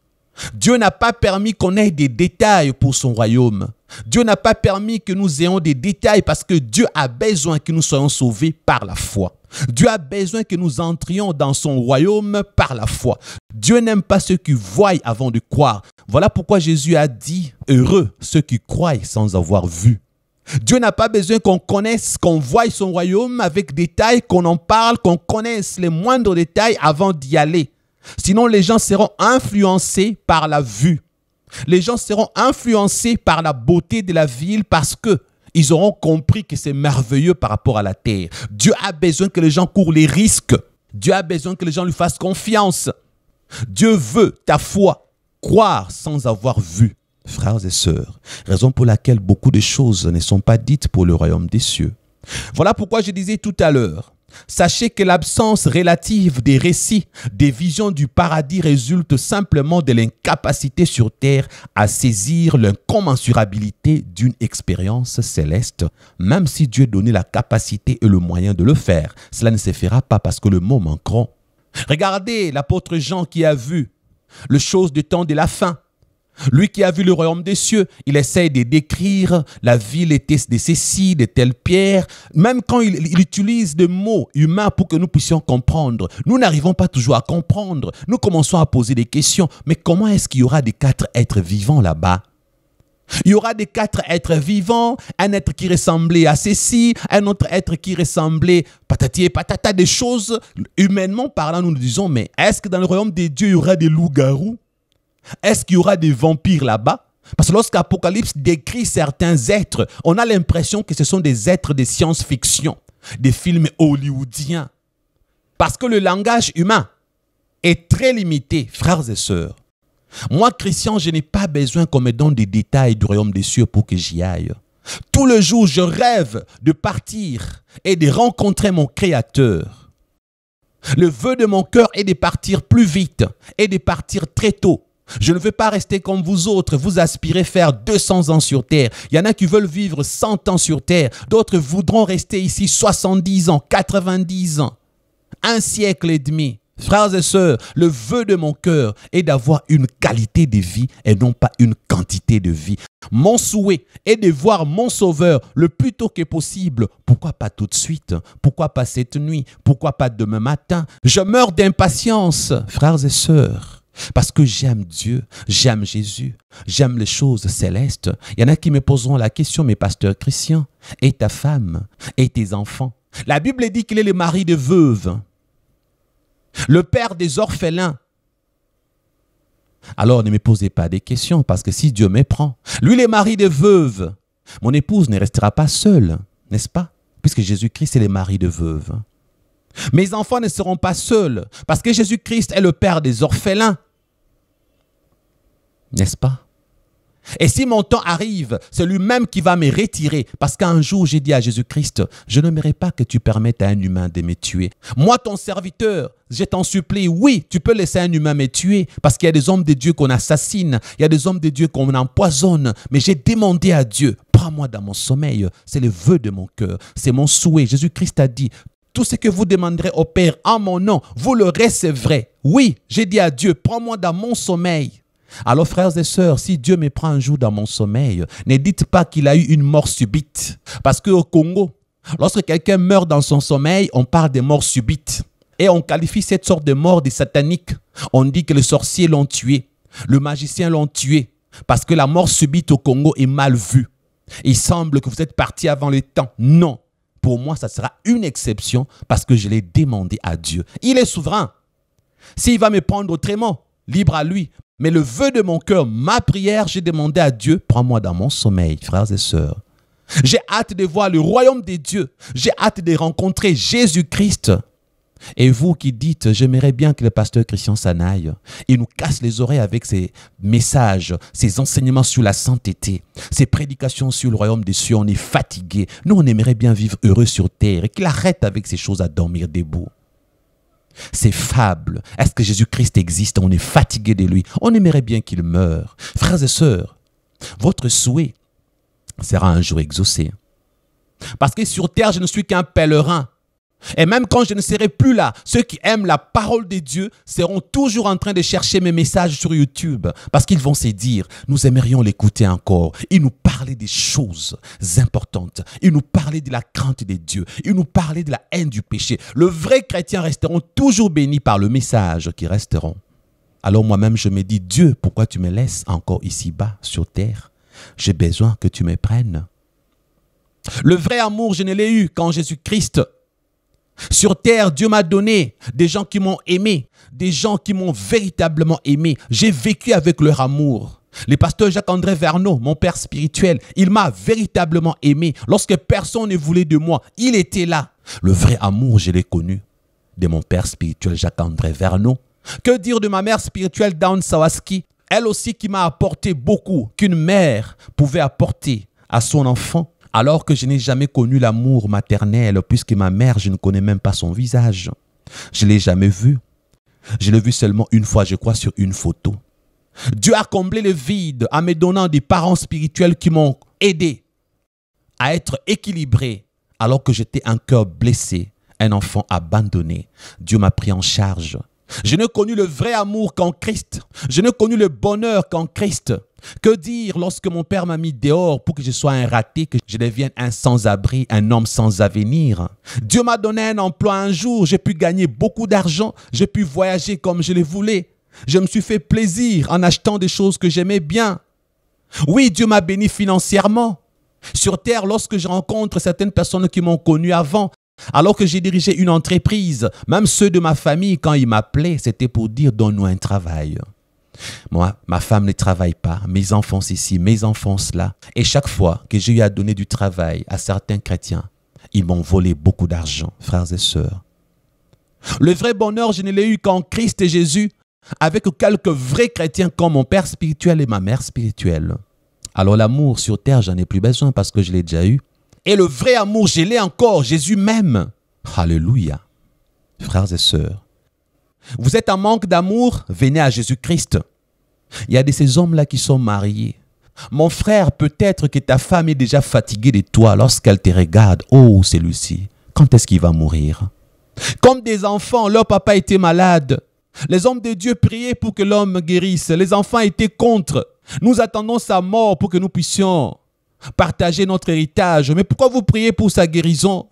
Dieu n'a pas permis qu'on ait des détails pour son royaume. Dieu n'a pas permis que nous ayons des détails parce que Dieu a besoin que nous soyons sauvés par la foi. Dieu a besoin que nous entrions dans son royaume par la foi. Dieu n'aime pas ceux qui voient avant de croire. Voilà pourquoi Jésus a dit, heureux ceux qui croient sans avoir vu. Dieu n'a pas besoin qu'on connaisse, qu'on voie son royaume avec détails, qu'on en parle, qu'on connaisse les moindres détails avant d'y aller. Sinon, les gens seront influencés par la vue. Les gens seront influencés par la beauté de la ville parce que auront compris que c'est merveilleux par rapport à la terre. Dieu a besoin que les gens courent les risques. Dieu a besoin que les gens lui fassent confiance. Dieu veut ta foi croire sans avoir vu, frères et sœurs. Raison pour laquelle beaucoup de choses ne sont pas dites pour le royaume des cieux. Voilà pourquoi je disais tout à l'heure Sachez que l'absence relative des récits, des visions du paradis résulte simplement de l'incapacité sur terre à saisir l'incommensurabilité d'une expérience céleste. Même si Dieu donnait la capacité et le moyen de le faire, cela ne se fera pas parce que le mot manqueront. Regardez l'apôtre Jean qui a vu le chose du temps de la fin lui qui a vu le royaume des cieux, il essaye de décrire la ville était de ceci, de telle pierre. Même quand il, utilise des mots humains pour que nous puissions comprendre, nous n'arrivons pas toujours à comprendre. Nous commençons à poser des questions. Mais comment est-ce qu'il y aura des quatre êtres vivants là-bas il y aura des quatre êtres vivants, un être qui ressemblait à ceci, un autre être qui ressemblait patati et patata, des choses humainement parlant, nous nous disons, mais est-ce que dans le royaume des dieux, il y aura des loups-garous est-ce qu'il y aura des vampires là-bas Parce que lorsqu'Apocalypse décrit certains êtres, on a l'impression que ce sont des êtres de science-fiction, des films hollywoodiens. Parce que le langage humain est très limité, frères et sœurs. Moi, Christian, je n'ai pas besoin qu'on me donne des détails du royaume des cieux pour que j'y aille. Tout le jour, je rêve de partir et de rencontrer mon Créateur. Le vœu de mon cœur est de partir plus vite et de partir très tôt je ne veux pas rester comme vous autres. Vous aspirez faire 200 ans sur Terre. Il y en a qui veulent vivre 100 ans sur Terre. D'autres voudront rester ici 70 ans, 90 ans, un siècle et demi. Frères et sœurs, le vœu de mon cœur est d'avoir une qualité de vie et non pas une quantité de vie. Mon souhait est de voir mon Sauveur le plus tôt que possible. Pourquoi pas tout de suite Pourquoi pas cette nuit Pourquoi pas demain matin Je meurs d'impatience, frères et sœurs. Parce que j'aime Dieu, j'aime Jésus, j'aime les choses célestes. Il y en a qui me poseront la question, mais pasteur Christian, et ta femme, et tes enfants. La Bible dit qu'il est le mari des veuves, le père des orphelins. Alors ne me posez pas des questions, parce que si Dieu m'éprend, lui le mari des veuves, mon épouse ne restera pas seule, n'est-ce pas Puisque Jésus-Christ est le mari de veuves. Mes enfants ne seront pas seuls, parce que Jésus-Christ est le père des orphelins. N'est-ce pas Et si mon temps arrive, c'est lui-même qui va me retirer, parce qu'un jour j'ai dit à Jésus-Christ, je ne n'aimerais pas que tu permettes à un humain de me tuer. Moi, ton serviteur, je t'en supplie, oui, tu peux laisser un humain me tuer, parce qu'il y a des hommes de Dieu qu'on assassine, il y a des hommes de Dieu qu'on empoisonne, mais j'ai demandé à Dieu, prends-moi dans mon sommeil, c'est le vœu de mon cœur, c'est mon souhait. Jésus-Christ a dit, tout ce que vous demanderez au Père en mon nom, vous le recevrez. Oui, j'ai dit à Dieu, prends-moi dans mon sommeil. Alors frères et sœurs, si Dieu me prend un jour dans mon sommeil, ne dites pas qu'il a eu une mort subite. Parce qu'au Congo, lorsque quelqu'un meurt dans son sommeil, on parle de mort subite. Et on qualifie cette sorte de mort de satanique. On dit que les sorcier l'ont tué, le magicien l'ont tué, parce que la mort subite au Congo est mal vue. Il semble que vous êtes parti avant le temps. Non, pour moi, ça sera une exception parce que je l'ai demandé à Dieu. Il est souverain. S'il va me prendre autrement, libre à lui. Mais le vœu de mon cœur, ma prière, j'ai demandé à Dieu, prends-moi dans mon sommeil, frères et sœurs. J'ai hâte de voir le royaume des dieux. J'ai hâte de rencontrer Jésus-Christ. Et vous qui dites, j'aimerais bien que le pasteur Christian s'en aille, il nous casse les oreilles avec ses messages, ses enseignements sur la sainteté, ses prédications sur le royaume des cieux, on est fatigué. Nous, on aimerait bien vivre heureux sur terre et qu'il arrête avec ces choses à dormir debout. C'est fable. est-ce que Jésus-Christ existe On est fatigué de lui. On aimerait bien qu'il meure. Frères et sœurs, votre souhait sera un jour exaucé. Parce que sur terre, je ne suis qu'un pèlerin. Et même quand je ne serai plus là, ceux qui aiment la parole de Dieu seront toujours en train de chercher mes messages sur YouTube parce qu'ils vont se dire, nous aimerions l'écouter encore. Il nous parlait des choses importantes. Il nous parlait de la crainte de Dieu. Il nous parlait de la haine du péché. Le vrai chrétien resteront toujours bénis par le message qui resteront. Alors moi-même, je me dis, Dieu, pourquoi tu me laisses encore ici-bas, sur terre J'ai besoin que tu me prennes. Le vrai amour, je ne l'ai eu qu'en Jésus-Christ sur terre, Dieu m'a donné des gens qui m'ont aimé, des gens qui m'ont véritablement aimé. J'ai vécu avec leur amour. Le pasteur Jacques-André Verneau, mon père spirituel, il m'a véritablement aimé. Lorsque personne ne voulait de moi, il était là. Le vrai amour, je l'ai connu de mon père spirituel Jacques-André Verneau. Que dire de ma mère spirituelle Dawn Sawaski, elle aussi qui m'a apporté beaucoup qu'une mère pouvait apporter à son enfant alors que je n'ai jamais connu l'amour maternel, puisque ma mère, je ne connais même pas son visage. Je l'ai jamais vu. Je l'ai vu seulement une fois, je crois, sur une photo. Dieu a comblé le vide en me donnant des parents spirituels qui m'ont aidé à être équilibré alors que j'étais un cœur blessé, un enfant abandonné. Dieu m'a pris en charge. Je n'ai connu le vrai amour qu'en Christ. Je n'ai connu le bonheur qu'en Christ. Que dire lorsque mon père m'a mis dehors pour que je sois un raté, que je devienne un sans-abri, un homme sans avenir Dieu m'a donné un emploi un jour, j'ai pu gagner beaucoup d'argent, j'ai pu voyager comme je le voulais. Je me suis fait plaisir en achetant des choses que j'aimais bien. Oui, Dieu m'a béni financièrement. Sur Terre, lorsque je rencontre certaines personnes qui m'ont connu avant, alors que j'ai dirigé une entreprise, même ceux de ma famille, quand ils m'appelaient, c'était pour dire donne-nous un travail. Moi, ma femme ne travaille pas, mes enfants ici, mes enfants là. Et chaque fois que j'ai eu à donner du travail à certains chrétiens, ils m'ont volé beaucoup d'argent, frères et sœurs. Le vrai bonheur, je ne l'ai eu qu'en Christ et Jésus, avec quelques vrais chrétiens comme mon père spirituel et ma mère spirituelle. Alors l'amour sur terre, j'en ai plus besoin parce que je l'ai déjà eu. Et le vrai amour, je l'ai encore, Jésus même. Alléluia. Frères et sœurs, vous êtes en manque d'amour, venez à Jésus-Christ. Il y a de ces hommes-là qui sont mariés. Mon frère, peut-être que ta femme est déjà fatiguée de toi lorsqu'elle te regarde. Oh, celui-ci, quand est-ce qu'il va mourir Comme des enfants, leur papa était malade. Les hommes de Dieu priaient pour que l'homme guérisse. Les enfants étaient contre. Nous attendons sa mort pour que nous puissions partager notre héritage. Mais pourquoi vous priez pour sa guérison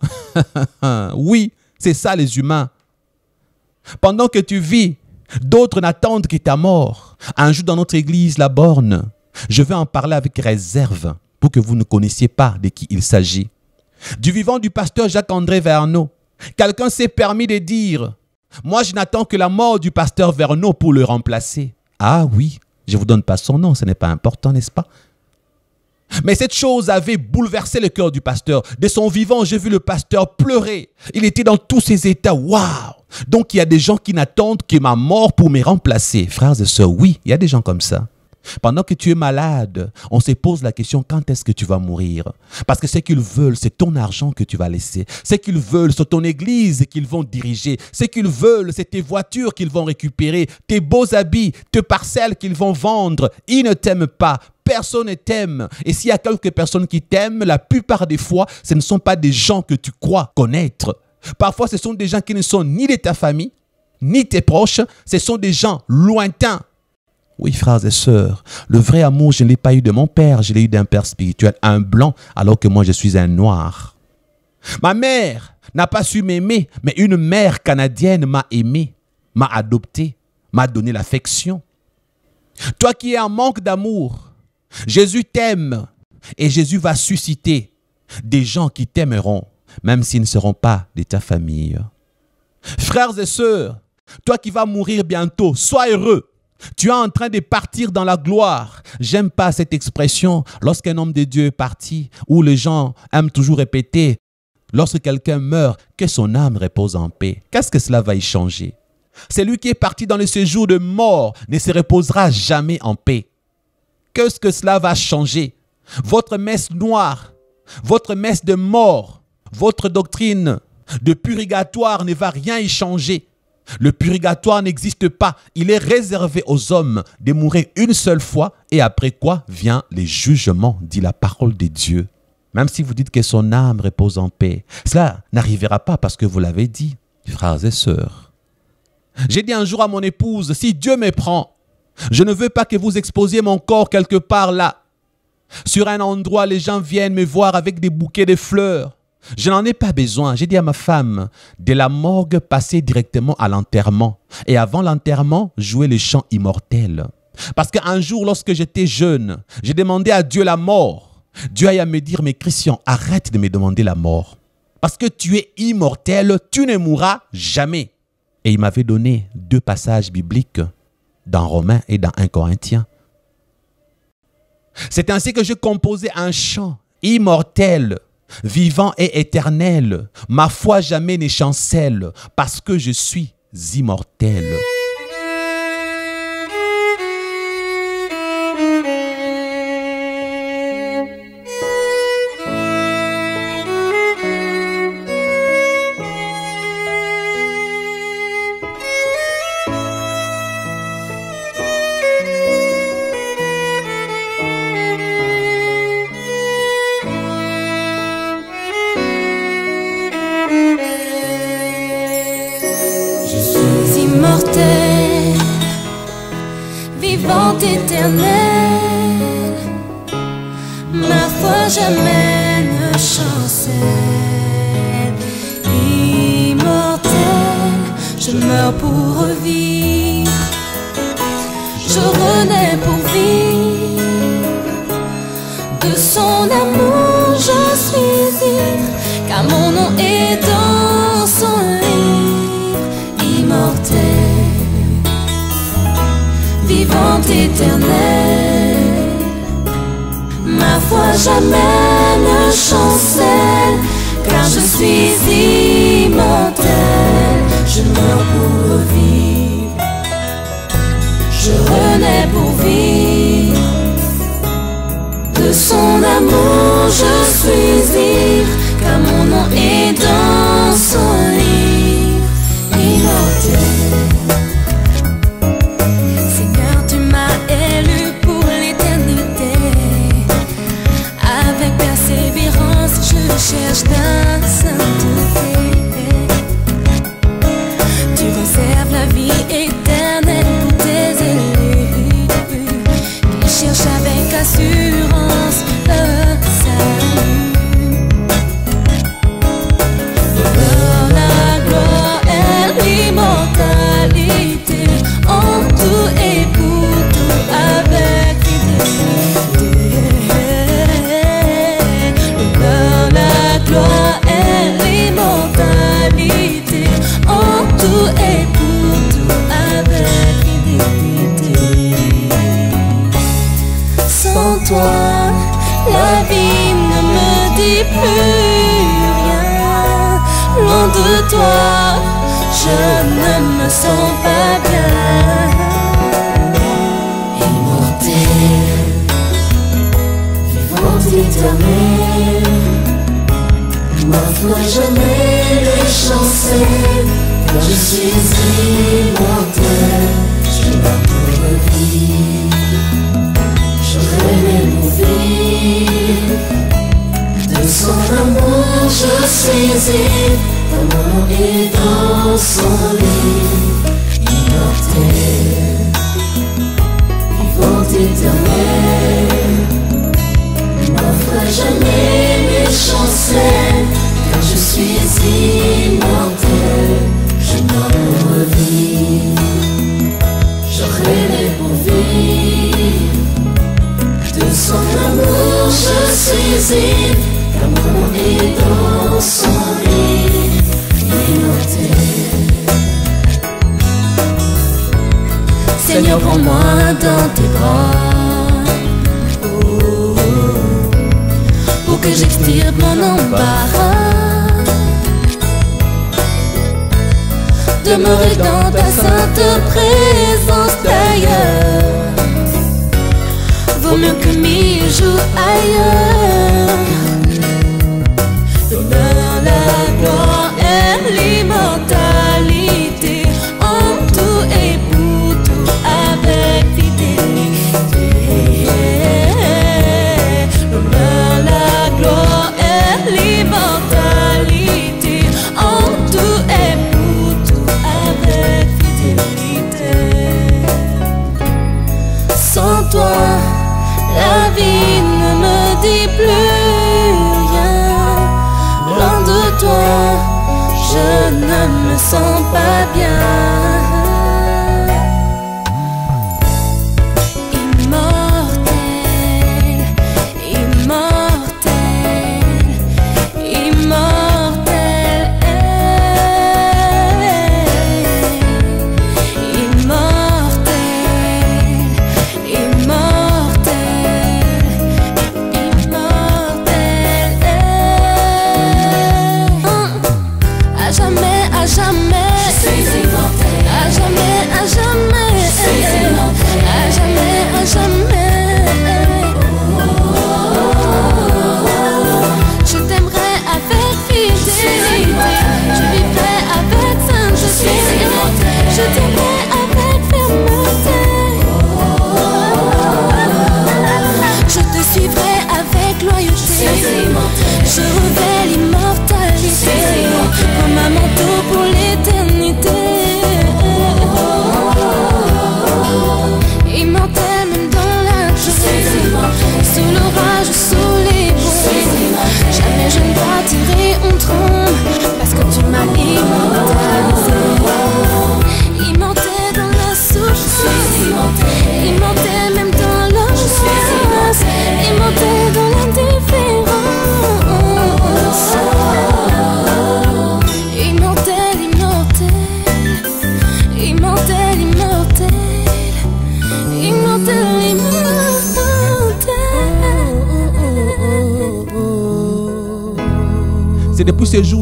*laughs* Oui, c'est ça les humains. Pendant que tu vis, d'autres n'attendent que ta mort. Un jour dans notre église, la borne, je vais en parler avec réserve pour que vous ne connaissiez pas de qui il s'agit. Du vivant du pasteur Jacques-André Verneau, quelqu'un s'est permis de dire Moi, je n'attends que la mort du pasteur Vernaud pour le remplacer. Ah oui, je ne vous donne pas son nom, ce n'est pas important, n'est-ce pas mais cette chose avait bouleversé le cœur du pasteur. De son vivant, j'ai vu le pasteur pleurer. Il était dans tous ses états. Waouh Donc il y a des gens qui n'attendent que ma mort pour me remplacer. Frères et sœurs, oui, il y a des gens comme ça. Pendant que tu es malade, on se pose la question quand est-ce que tu vas mourir Parce que ce qu'ils veulent, c'est ton argent que tu vas laisser. Ce qu'ils veulent, c'est ton église qu'ils vont diriger. Ce qu'ils veulent, c'est tes voitures qu'ils vont récupérer, tes beaux habits, tes parcelles qu'ils vont vendre. Ils ne t'aiment pas personne ne t'aime. Et s'il y a quelques personnes qui t'aiment, la plupart des fois, ce ne sont pas des gens que tu crois connaître. Parfois, ce sont des gens qui ne sont ni de ta famille, ni tes proches, ce sont des gens lointains. Oui, frères et sœurs, le vrai amour, je ne l'ai pas eu de mon père, je l'ai eu d'un père spirituel, un blanc, alors que moi, je suis un noir. Ma mère n'a pas su m'aimer, mais une mère canadienne m'a aimé, m'a adopté, m'a donné l'affection. Toi qui es en manque d'amour, Jésus t'aime et Jésus va susciter des gens qui t'aimeront, même s'ils ne seront pas de ta famille. Frères et sœurs, toi qui vas mourir bientôt, sois heureux. Tu es en train de partir dans la gloire. J'aime pas cette expression lorsqu'un homme de Dieu est parti, où les gens aiment toujours répéter, lorsque quelqu'un meurt, que son âme repose en paix. Qu'est-ce que cela va y changer Celui qui est parti dans le séjour de mort ne se reposera jamais en paix qu'est-ce que cela va changer Votre messe noire, votre messe de mort, votre doctrine de purgatoire ne va rien y changer. Le purgatoire n'existe pas. Il est réservé aux hommes de mourir une seule fois et après quoi vient les jugements, dit la parole de Dieu. Même si vous dites que son âme repose en paix, cela n'arrivera pas parce que vous l'avez dit, frères et sœurs. J'ai dit un jour à mon épouse, si Dieu me prend, je ne veux pas que vous exposiez mon corps quelque part là. Sur un endroit, les gens viennent me voir avec des bouquets de fleurs. Je n'en ai pas besoin. J'ai dit à ma femme, de la morgue, passer directement à l'enterrement. Et avant l'enterrement, jouer les chants immortels. Parce qu'un jour, lorsque j'étais jeune, j'ai demandé à Dieu la mort. Dieu aille à me dire, mais Christian, arrête de me demander la mort. Parce que tu es immortel, tu ne mourras jamais. Et il m'avait donné deux passages bibliques dans Romains et dans 1 Corinthien C'est ainsi que je composais un chant immortel, vivant et éternel. Ma foi jamais ne chancelle parce que je suis immortel. jamais ne chancelle, car je suis immortel, je meurs pour vivre je renais pour vivre, de son amour je suis ivre, car mon nom est dans son livre, immortel. estás? toi, je ne me sens pas bien. Immortelle, vivante éternelle, foi jamais les chancelles, car je suis immortel. je m'en vie, J'aurais mon vie. De son amour je saisis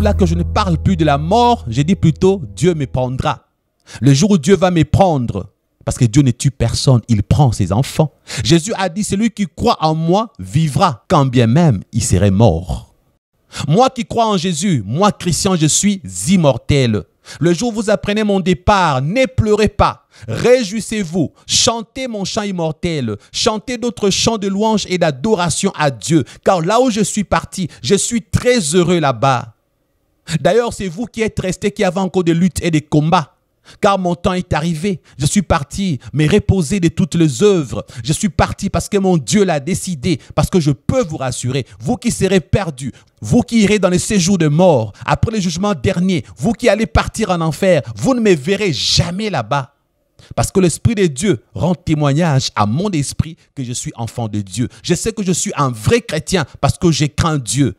là que je ne parle plus de la mort, j'ai dit plutôt Dieu me prendra. Le jour où Dieu va me prendre, parce que Dieu ne tue personne, il prend ses enfants. Jésus a dit, celui qui croit en moi vivra, quand bien même il serait mort. Moi qui crois en Jésus, moi Christian, je suis immortel. Le jour où vous apprenez mon départ, ne pleurez pas, réjouissez-vous, chantez mon chant immortel, chantez d'autres chants de louange et d'adoration à Dieu, car là où je suis parti, je suis très heureux là-bas. D'ailleurs, c'est vous qui êtes restés, qui avez encore des luttes et des combats. Car mon temps est arrivé. Je suis parti, mais reposé de toutes les œuvres. Je suis parti parce que mon Dieu l'a décidé. Parce que je peux vous rassurer, vous qui serez perdus, vous qui irez dans les séjours de mort, après le jugement dernier, vous qui allez partir en enfer, vous ne me verrez jamais là-bas. Parce que l'Esprit de Dieu rend témoignage à mon esprit que je suis enfant de Dieu. Je sais que je suis un vrai chrétien parce que j'ai craint Dieu.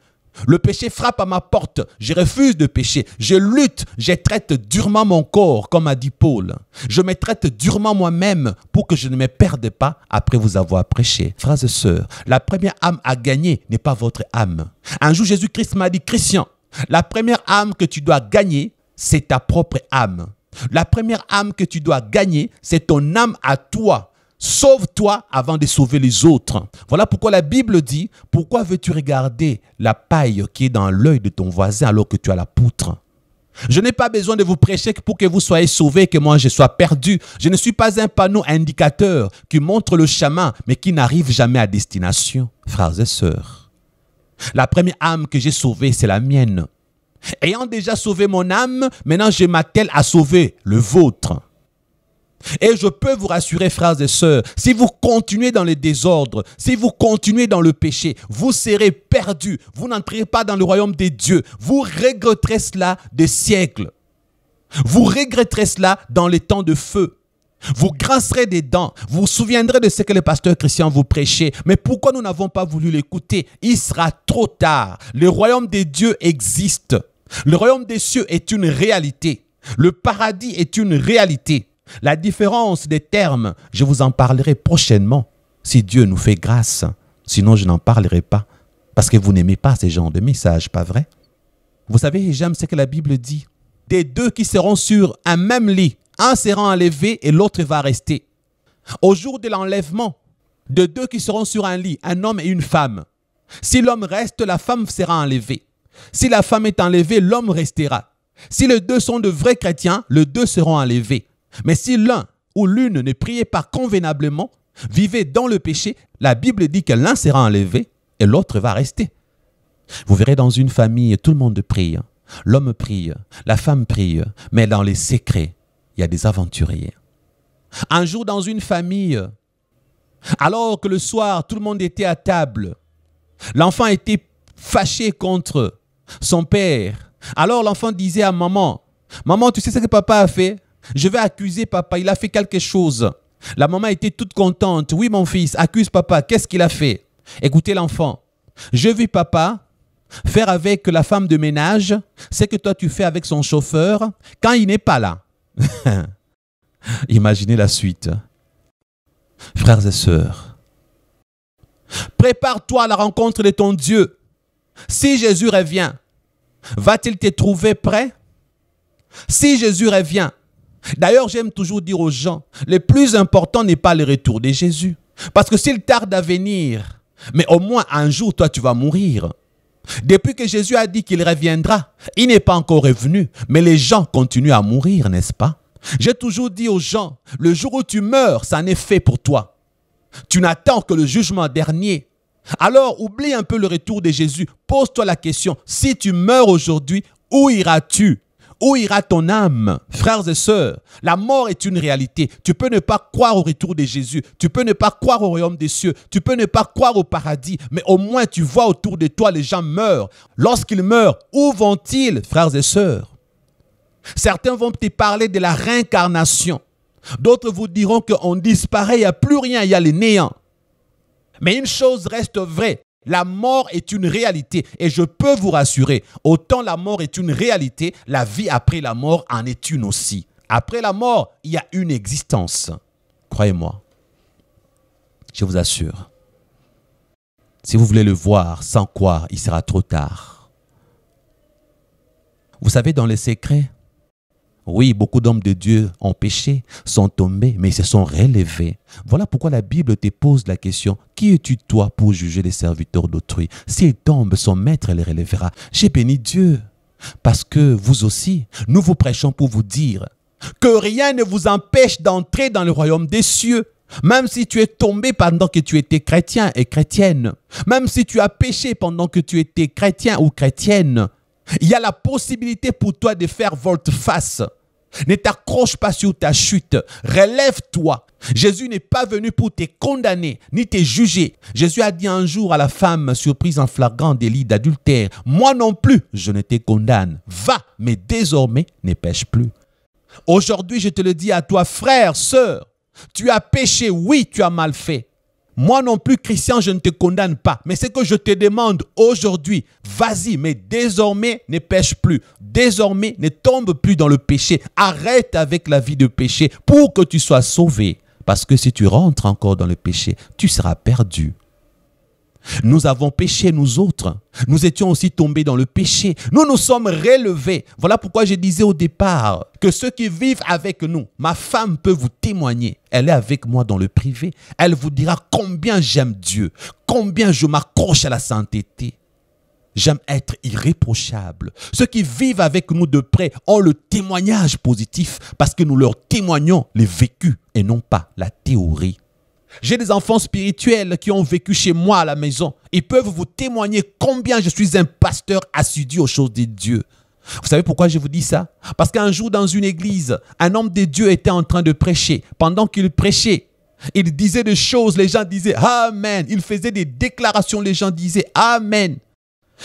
Le péché frappe à ma porte. Je refuse de pécher. Je lutte. Je traite durement mon corps, comme a dit Paul. Je me traite durement moi-même pour que je ne me perde pas après vous avoir prêché. et sœurs, la première âme à gagner n'est pas votre âme. Un jour, Jésus-Christ m'a dit, Christian, la première âme que tu dois gagner, c'est ta propre âme. La première âme que tu dois gagner, c'est ton âme à toi Sauve-toi avant de sauver les autres. Voilà pourquoi la Bible dit, pourquoi veux-tu regarder la paille qui est dans l'œil de ton voisin alors que tu as la poutre je n'ai pas besoin de vous prêcher pour que vous soyez sauvés que moi je sois perdu. Je ne suis pas un panneau indicateur qui montre le chemin mais qui n'arrive jamais à destination. Frères et sœurs, la première âme que j'ai sauvée, c'est la mienne. Ayant déjà sauvé mon âme, maintenant je m'attelle à sauver le vôtre. Et je peux vous rassurer, frères et sœurs, si vous continuez dans le désordre, si vous continuez dans le péché, vous serez perdus. Vous n'entrerez pas dans le royaume des dieux. Vous regretterez cela des siècles. Vous regretterez cela dans les temps de feu. Vous grincerez des dents. Vous vous souviendrez de ce que les pasteurs chrétiens vous prêchaient, Mais pourquoi nous n'avons pas voulu l'écouter Il sera trop tard. Le royaume des dieux existe. Le royaume des cieux est une réalité. Le paradis est une réalité. La différence des termes, je vous en parlerai prochainement si Dieu nous fait grâce. Sinon, je n'en parlerai pas parce que vous n'aimez pas ces genre de messages, pas vrai Vous savez, j'aime ce que la Bible dit. Des deux qui seront sur un même lit, un sera enlevé et l'autre va rester. Au jour de l'enlèvement, de deux qui seront sur un lit, un homme et une femme. Si l'homme reste, la femme sera enlevée. Si la femme est enlevée, l'homme restera. Si les deux sont de vrais chrétiens, les deux seront enlevés. Mais si l'un ou l'une ne priait pas convenablement, vivait dans le péché, la Bible dit que l'un sera enlevé et l'autre va rester. Vous verrez dans une famille, tout le monde prie. L'homme prie, la femme prie, mais dans les secrets, il y a des aventuriers. Un jour dans une famille, alors que le soir, tout le monde était à table, l'enfant était fâché contre son père. Alors l'enfant disait à maman, Maman, tu sais ce que papa a fait je vais accuser papa, il a fait quelque chose. La maman était toute contente. Oui, mon fils, accuse papa. Qu'est-ce qu'il a fait Écoutez l'enfant. Je vis papa faire avec la femme de ménage ce que toi tu fais avec son chauffeur quand il n'est pas là. *laughs* Imaginez la suite. Frères et sœurs, prépare-toi à la rencontre de ton Dieu. Si Jésus revient, va-t-il te trouver prêt Si Jésus revient, D'ailleurs, j'aime toujours dire aux gens, le plus important n'est pas le retour de Jésus. Parce que s'il tarde à venir, mais au moins un jour, toi, tu vas mourir. Depuis que Jésus a dit qu'il reviendra, il n'est pas encore revenu, mais les gens continuent à mourir, n'est-ce pas J'ai toujours dit aux gens, le jour où tu meurs, ça n'est fait pour toi. Tu n'attends que le jugement dernier. Alors oublie un peu le retour de Jésus. Pose-toi la question, si tu meurs aujourd'hui, où iras-tu où ira ton âme Frères et sœurs, la mort est une réalité. Tu peux ne pas croire au retour de Jésus. Tu peux ne pas croire au royaume des cieux. Tu peux ne pas croire au paradis. Mais au moins, tu vois autour de toi, les gens meurent. Lorsqu'ils meurent, où vont-ils, frères et sœurs Certains vont te parler de la réincarnation. D'autres vous diront qu'on disparaît, il n'y a plus rien, il y a le néant. Mais une chose reste vraie, la mort est une réalité et je peux vous rassurer, autant la mort est une réalité, la vie après la mort en est une aussi. Après la mort, il y a une existence. Croyez-moi. Je vous assure. Si vous voulez le voir, sans quoi il sera trop tard. Vous savez, dans les secrets, oui, beaucoup d'hommes de Dieu ont péché, sont tombés, mais ils se sont relevés. Voilà pourquoi la Bible te pose la question, qui es-tu toi pour juger les serviteurs d'autrui S'ils tombent, son maître les relèvera. J'ai béni Dieu, parce que vous aussi, nous vous prêchons pour vous dire que rien ne vous empêche d'entrer dans le royaume des cieux. Même si tu es tombé pendant que tu étais chrétien et chrétienne, même si tu as péché pendant que tu étais chrétien ou chrétienne, il y a la possibilité pour toi de faire volte-face. Ne t'accroche pas sur ta chute. Relève-toi. Jésus n'est pas venu pour te condamner ni te juger. Jésus a dit un jour à la femme surprise en flagrant délit d'adultère, Moi non plus, je ne te condamne. Va, mais désormais, ne pêche plus. Aujourd'hui, je te le dis à toi, frère, sœur, tu as péché, oui, tu as mal fait. Moi non plus, Christian, je ne te condamne pas. Mais ce que je te demande aujourd'hui, vas-y, mais désormais ne pêche plus. Désormais ne tombe plus dans le péché. Arrête avec la vie de péché pour que tu sois sauvé. Parce que si tu rentres encore dans le péché, tu seras perdu. Nous avons péché, nous autres. Nous étions aussi tombés dans le péché. Nous nous sommes relevés. Voilà pourquoi je disais au départ que ceux qui vivent avec nous, ma femme peut vous témoigner. Elle est avec moi dans le privé. Elle vous dira combien j'aime Dieu, combien je m'accroche à la sainteté. J'aime être irréprochable. Ceux qui vivent avec nous de près ont le témoignage positif parce que nous leur témoignons les vécus et non pas la théorie. J'ai des enfants spirituels qui ont vécu chez moi à la maison. Ils peuvent vous témoigner combien je suis un pasteur assidu aux choses de Dieu. Vous savez pourquoi je vous dis ça Parce qu'un jour dans une église, un homme de Dieu était en train de prêcher. Pendant qu'il prêchait, il disait des choses, les gens disaient Amen. Il faisait des déclarations, les gens disaient Amen.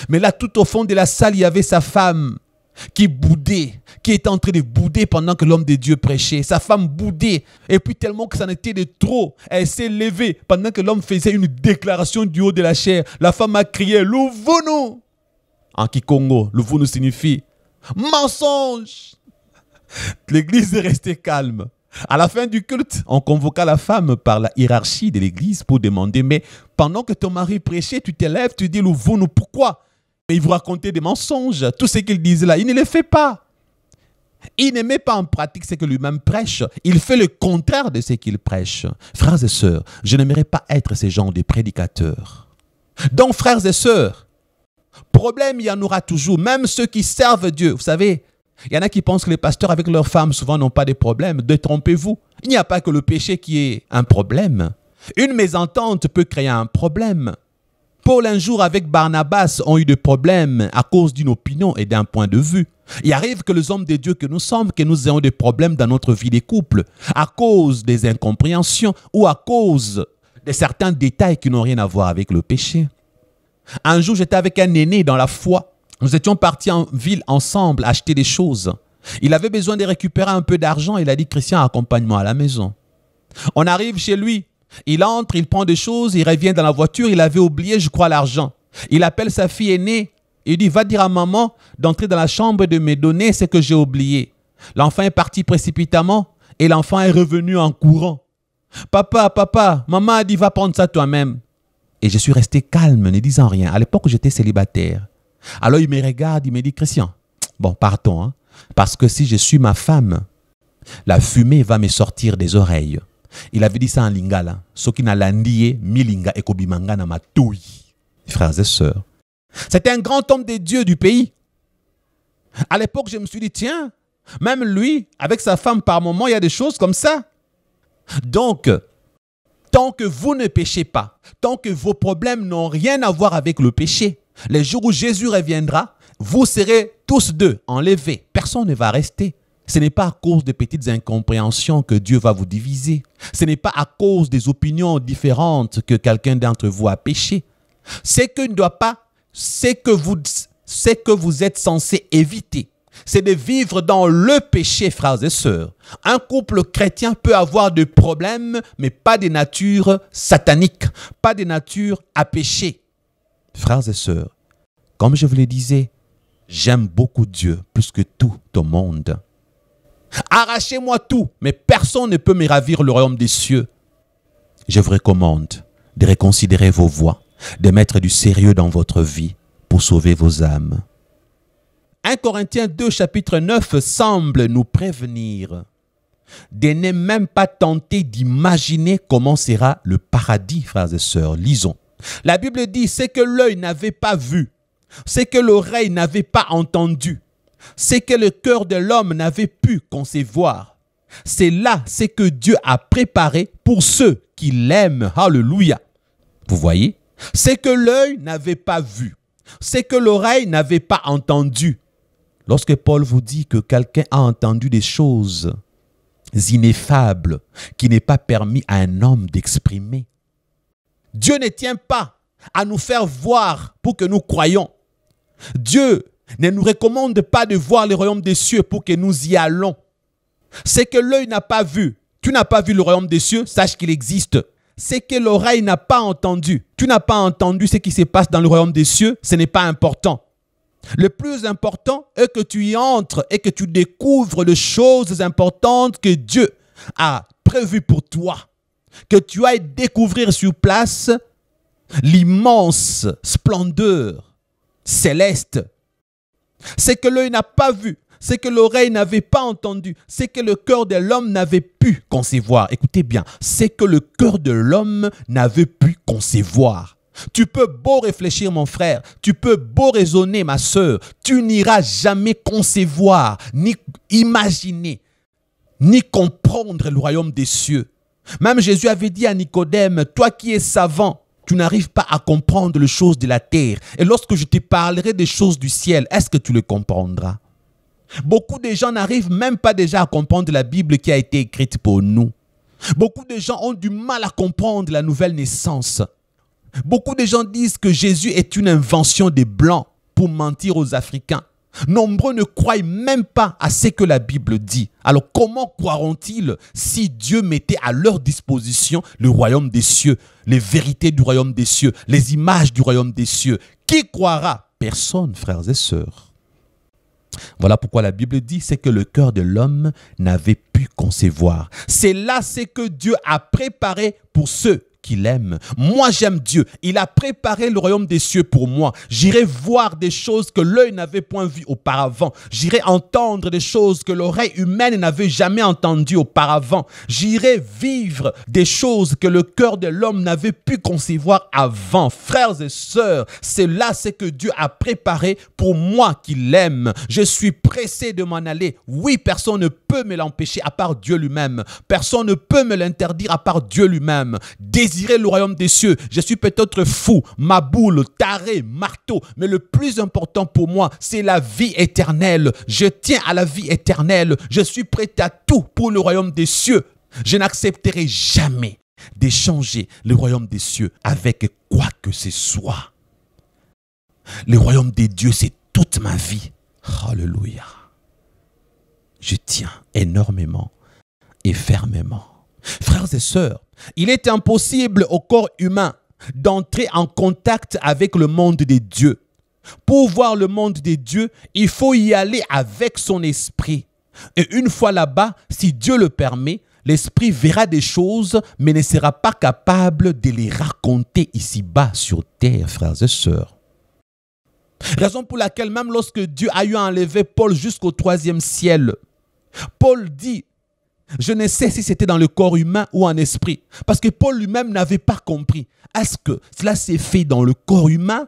Mais là, tout au fond de la salle, il y avait sa femme qui boudait, qui était en train de bouder pendant que l'homme de Dieu prêchait. Sa femme boudait. Et puis tellement que ça n'était de trop, elle s'est levée pendant que l'homme faisait une déclaration du haut de la chair. La femme a crié, Louvons-nous En Kikongo, louvons signifie mensonge. L'église est restée calme. À la fin du culte, on convoqua la femme par la hiérarchie de l'église pour demander, mais pendant que ton mari prêchait, tu t'élèves, tu dis, louvons pourquoi mais il vous racontait des mensonges. Tout ce qu'ils disent là, il ne le fait pas. Il ne met pas en pratique ce que lui-même prêche. Il fait le contraire de ce qu'il prêche. Frères et sœurs, je n'aimerais pas être ce genre de prédicateur. Donc, frères et sœurs, problème, il y en aura toujours, même ceux qui servent Dieu. Vous savez, il y en a qui pensent que les pasteurs avec leurs femmes souvent n'ont pas de problème. Détrompez-vous. Il n'y a pas que le péché qui est un problème. Une mésentente peut créer un problème. Paul un jour avec Barnabas ont eu des problèmes à cause d'une opinion et d'un point de vue. Il arrive que les hommes de Dieu que nous sommes, que nous ayons des problèmes dans notre vie des couples, à cause des incompréhensions ou à cause de certains détails qui n'ont rien à voir avec le péché. Un jour, j'étais avec un aîné dans la foi. Nous étions partis en ville ensemble acheter des choses. Il avait besoin de récupérer un peu d'argent. Il a dit, Christian, accompagne-moi à la maison. On arrive chez lui. Il entre, il prend des choses, il revient dans la voiture, il avait oublié, je crois, l'argent. Il appelle sa fille aînée et il dit, va dire à maman d'entrer dans la chambre et de me donner ce que j'ai oublié. L'enfant est parti précipitamment et l'enfant est revenu en courant. Papa, papa, maman a dit, va prendre ça toi-même. Et je suis resté calme, ne disant rien. À l'époque, j'étais célibataire. Alors il me regarde, il me dit, Christian, bon, partons, hein, parce que si je suis ma femme, la fumée va me sortir des oreilles. Il avait dit ça en lingala. Ce qui n'a milinga et kobimanga na matoui. Frères et sœurs. C'était un grand homme des dieux du pays. À l'époque, je me suis dit, tiens, même lui, avec sa femme, par moment, il y a des choses comme ça. Donc, tant que vous ne péchez pas, tant que vos problèmes n'ont rien à voir avec le péché, les jours où Jésus reviendra, vous serez tous deux enlevés. Personne ne va rester. Ce n'est pas à cause de petites incompréhensions que Dieu va vous diviser. Ce n'est pas à cause des opinions différentes que quelqu'un d'entre vous a péché. Ce que ne doit pas, c'est que vous, c'est que vous êtes censé éviter. C'est de vivre dans le péché, frères et sœurs. Un couple chrétien peut avoir des problèmes, mais pas des natures sataniques, pas des natures à pécher. Frères et sœurs, comme je vous le disais, j'aime beaucoup Dieu plus que tout au monde. Arrachez-moi tout, mais personne ne peut me ravir le royaume des cieux. Je vous recommande de réconsidérer vos voies, de mettre du sérieux dans votre vie pour sauver vos âmes. 1 Corinthiens 2 chapitre 9 semble nous prévenir de ne même pas tenter d'imaginer comment sera le paradis, frères et sœurs. Lisons. La Bible dit, c'est que l'œil n'avait pas vu, c'est que l'oreille n'avait pas entendu, c'est que le cœur de l'homme n'avait pu concevoir. C'est là ce que Dieu a préparé pour ceux qui l'aiment. Alléluia. Vous voyez C'est que l'œil n'avait pas vu, c'est que l'oreille n'avait pas entendu. Lorsque Paul vous dit que quelqu'un a entendu des choses ineffables qui n'est pas permis à un homme d'exprimer, Dieu ne tient pas à nous faire voir pour que nous croyons. Dieu ne nous recommande pas de voir le royaume des cieux pour que nous y allons. Ce que l'œil n'a pas vu, tu n'as pas vu le royaume des cieux, sache qu'il existe. Ce que l'oreille n'a pas entendu, tu n'as pas entendu ce qui se passe dans le royaume des cieux, ce n'est pas important. Le plus important est que tu y entres et que tu découvres les choses importantes que Dieu a prévues pour toi. Que tu ailles découvrir sur place l'immense splendeur céleste ce que l'œil n'a pas vu, c'est que l'oreille n'avait pas entendu, c'est que le cœur de l'homme n'avait pu concevoir. Écoutez bien, c'est que le cœur de l'homme n'avait pu concevoir. Tu peux beau réfléchir, mon frère, tu peux beau raisonner, ma soeur, tu n'iras jamais concevoir, ni imaginer, ni comprendre le royaume des cieux. Même Jésus avait dit à Nicodème, toi qui es savant, tu n'arrives pas à comprendre les choses de la terre. Et lorsque je te parlerai des choses du ciel, est-ce que tu le comprendras Beaucoup de gens n'arrivent même pas déjà à comprendre la Bible qui a été écrite pour nous. Beaucoup de gens ont du mal à comprendre la nouvelle naissance. Beaucoup de gens disent que Jésus est une invention des Blancs pour mentir aux Africains. Nombreux ne croient même pas à ce que la Bible dit. Alors comment croiront-ils si Dieu mettait à leur disposition le royaume des cieux, les vérités du royaume des cieux, les images du royaume des cieux Qui croira Personne, frères et sœurs. Voilà pourquoi la Bible dit c'est que le cœur de l'homme n'avait pu concevoir. C'est là ce que Dieu a préparé pour ceux qu'il aime. Moi, j'aime Dieu. Il a préparé le royaume des cieux pour moi. J'irai voir des choses que l'œil n'avait point vues auparavant. J'irai entendre des choses que l'oreille humaine n'avait jamais entendues auparavant. J'irai vivre des choses que le cœur de l'homme n'avait pu concevoir avant. Frères et sœurs, c'est là ce que Dieu a préparé pour moi qu'il aime. Je suis pressé de m'en aller. Oui, personne ne peut me l'empêcher à part Dieu lui-même. Personne ne peut me l'interdire à part Dieu lui-même le royaume des cieux. Je suis peut-être fou, ma boule, taré, marteau, mais le plus important pour moi, c'est la vie éternelle. Je tiens à la vie éternelle. Je suis prêt à tout pour le royaume des cieux. Je n'accepterai jamais d'échanger le royaume des cieux avec quoi que ce soit. Le royaume des dieux, c'est toute ma vie. Alléluia. Je tiens énormément et fermement. Frères et sœurs, il est impossible au corps humain d'entrer en contact avec le monde des dieux. Pour voir le monde des dieux, il faut y aller avec son esprit. Et une fois là-bas, si Dieu le permet, l'esprit verra des choses, mais ne sera pas capable de les raconter ici-bas sur terre, frères et sœurs. Raison pour laquelle même lorsque Dieu a eu enlevé Paul jusqu'au troisième ciel, Paul dit je ne sais si c'était dans le corps humain ou en esprit. Parce que Paul lui-même n'avait pas compris. Est-ce que cela s'est fait dans le corps humain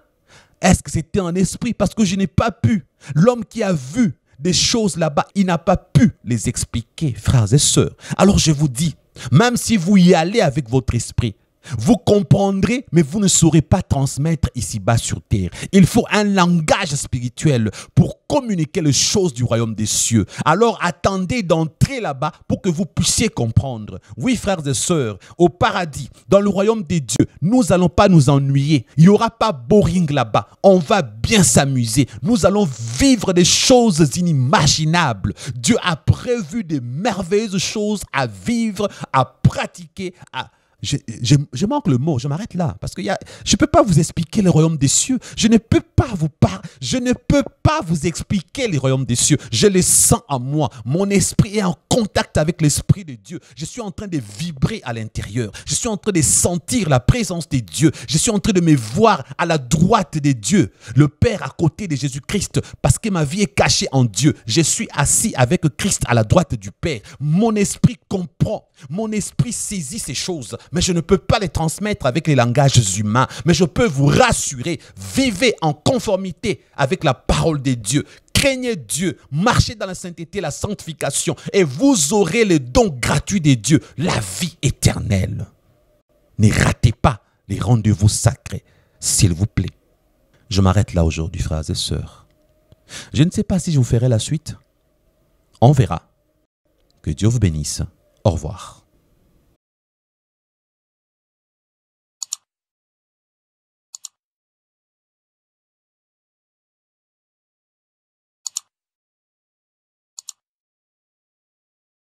Est-ce que c'était en esprit Parce que je n'ai pas pu. L'homme qui a vu des choses là-bas, il n'a pas pu les expliquer, frères et sœurs. Alors je vous dis, même si vous y allez avec votre esprit, vous comprendrez, mais vous ne saurez pas transmettre ici-bas sur terre. Il faut un langage spirituel pour communiquer les choses du royaume des cieux. Alors attendez d'entrer là-bas pour que vous puissiez comprendre. Oui, frères et sœurs, au paradis, dans le royaume des dieux, nous n'allons pas nous ennuyer. Il n'y aura pas boring là-bas. On va bien s'amuser. Nous allons vivre des choses inimaginables. Dieu a prévu des merveilleuses choses à vivre, à pratiquer, à je, je, je, manque le mot, je m'arrête là. Parce que y a, je ne peux pas vous expliquer le royaume des cieux. Je ne peux pas vous parler, je ne peux pas vous expliquer le royaume des cieux. Je les sens en moi. Mon esprit est en contact avec l'esprit de Dieu. Je suis en train de vibrer à l'intérieur. Je suis en train de sentir la présence de Dieu. Je suis en train de me voir à la droite de Dieu. Le Père à côté de Jésus-Christ. Parce que ma vie est cachée en Dieu. Je suis assis avec Christ à la droite du Père. Mon esprit comprend. Mon esprit saisit ces choses mais je ne peux pas les transmettre avec les langages humains. Mais je peux vous rassurer, vivez en conformité avec la parole des Dieu. Craignez Dieu, marchez dans la sainteté, la sanctification, et vous aurez les dons gratuits des dieux, la vie éternelle. Ne ratez pas les rendez-vous sacrés, s'il vous plaît. Je m'arrête là aujourd'hui, frères et sœurs. Je ne sais pas si je vous ferai la suite. On verra. Que Dieu vous bénisse. Au revoir.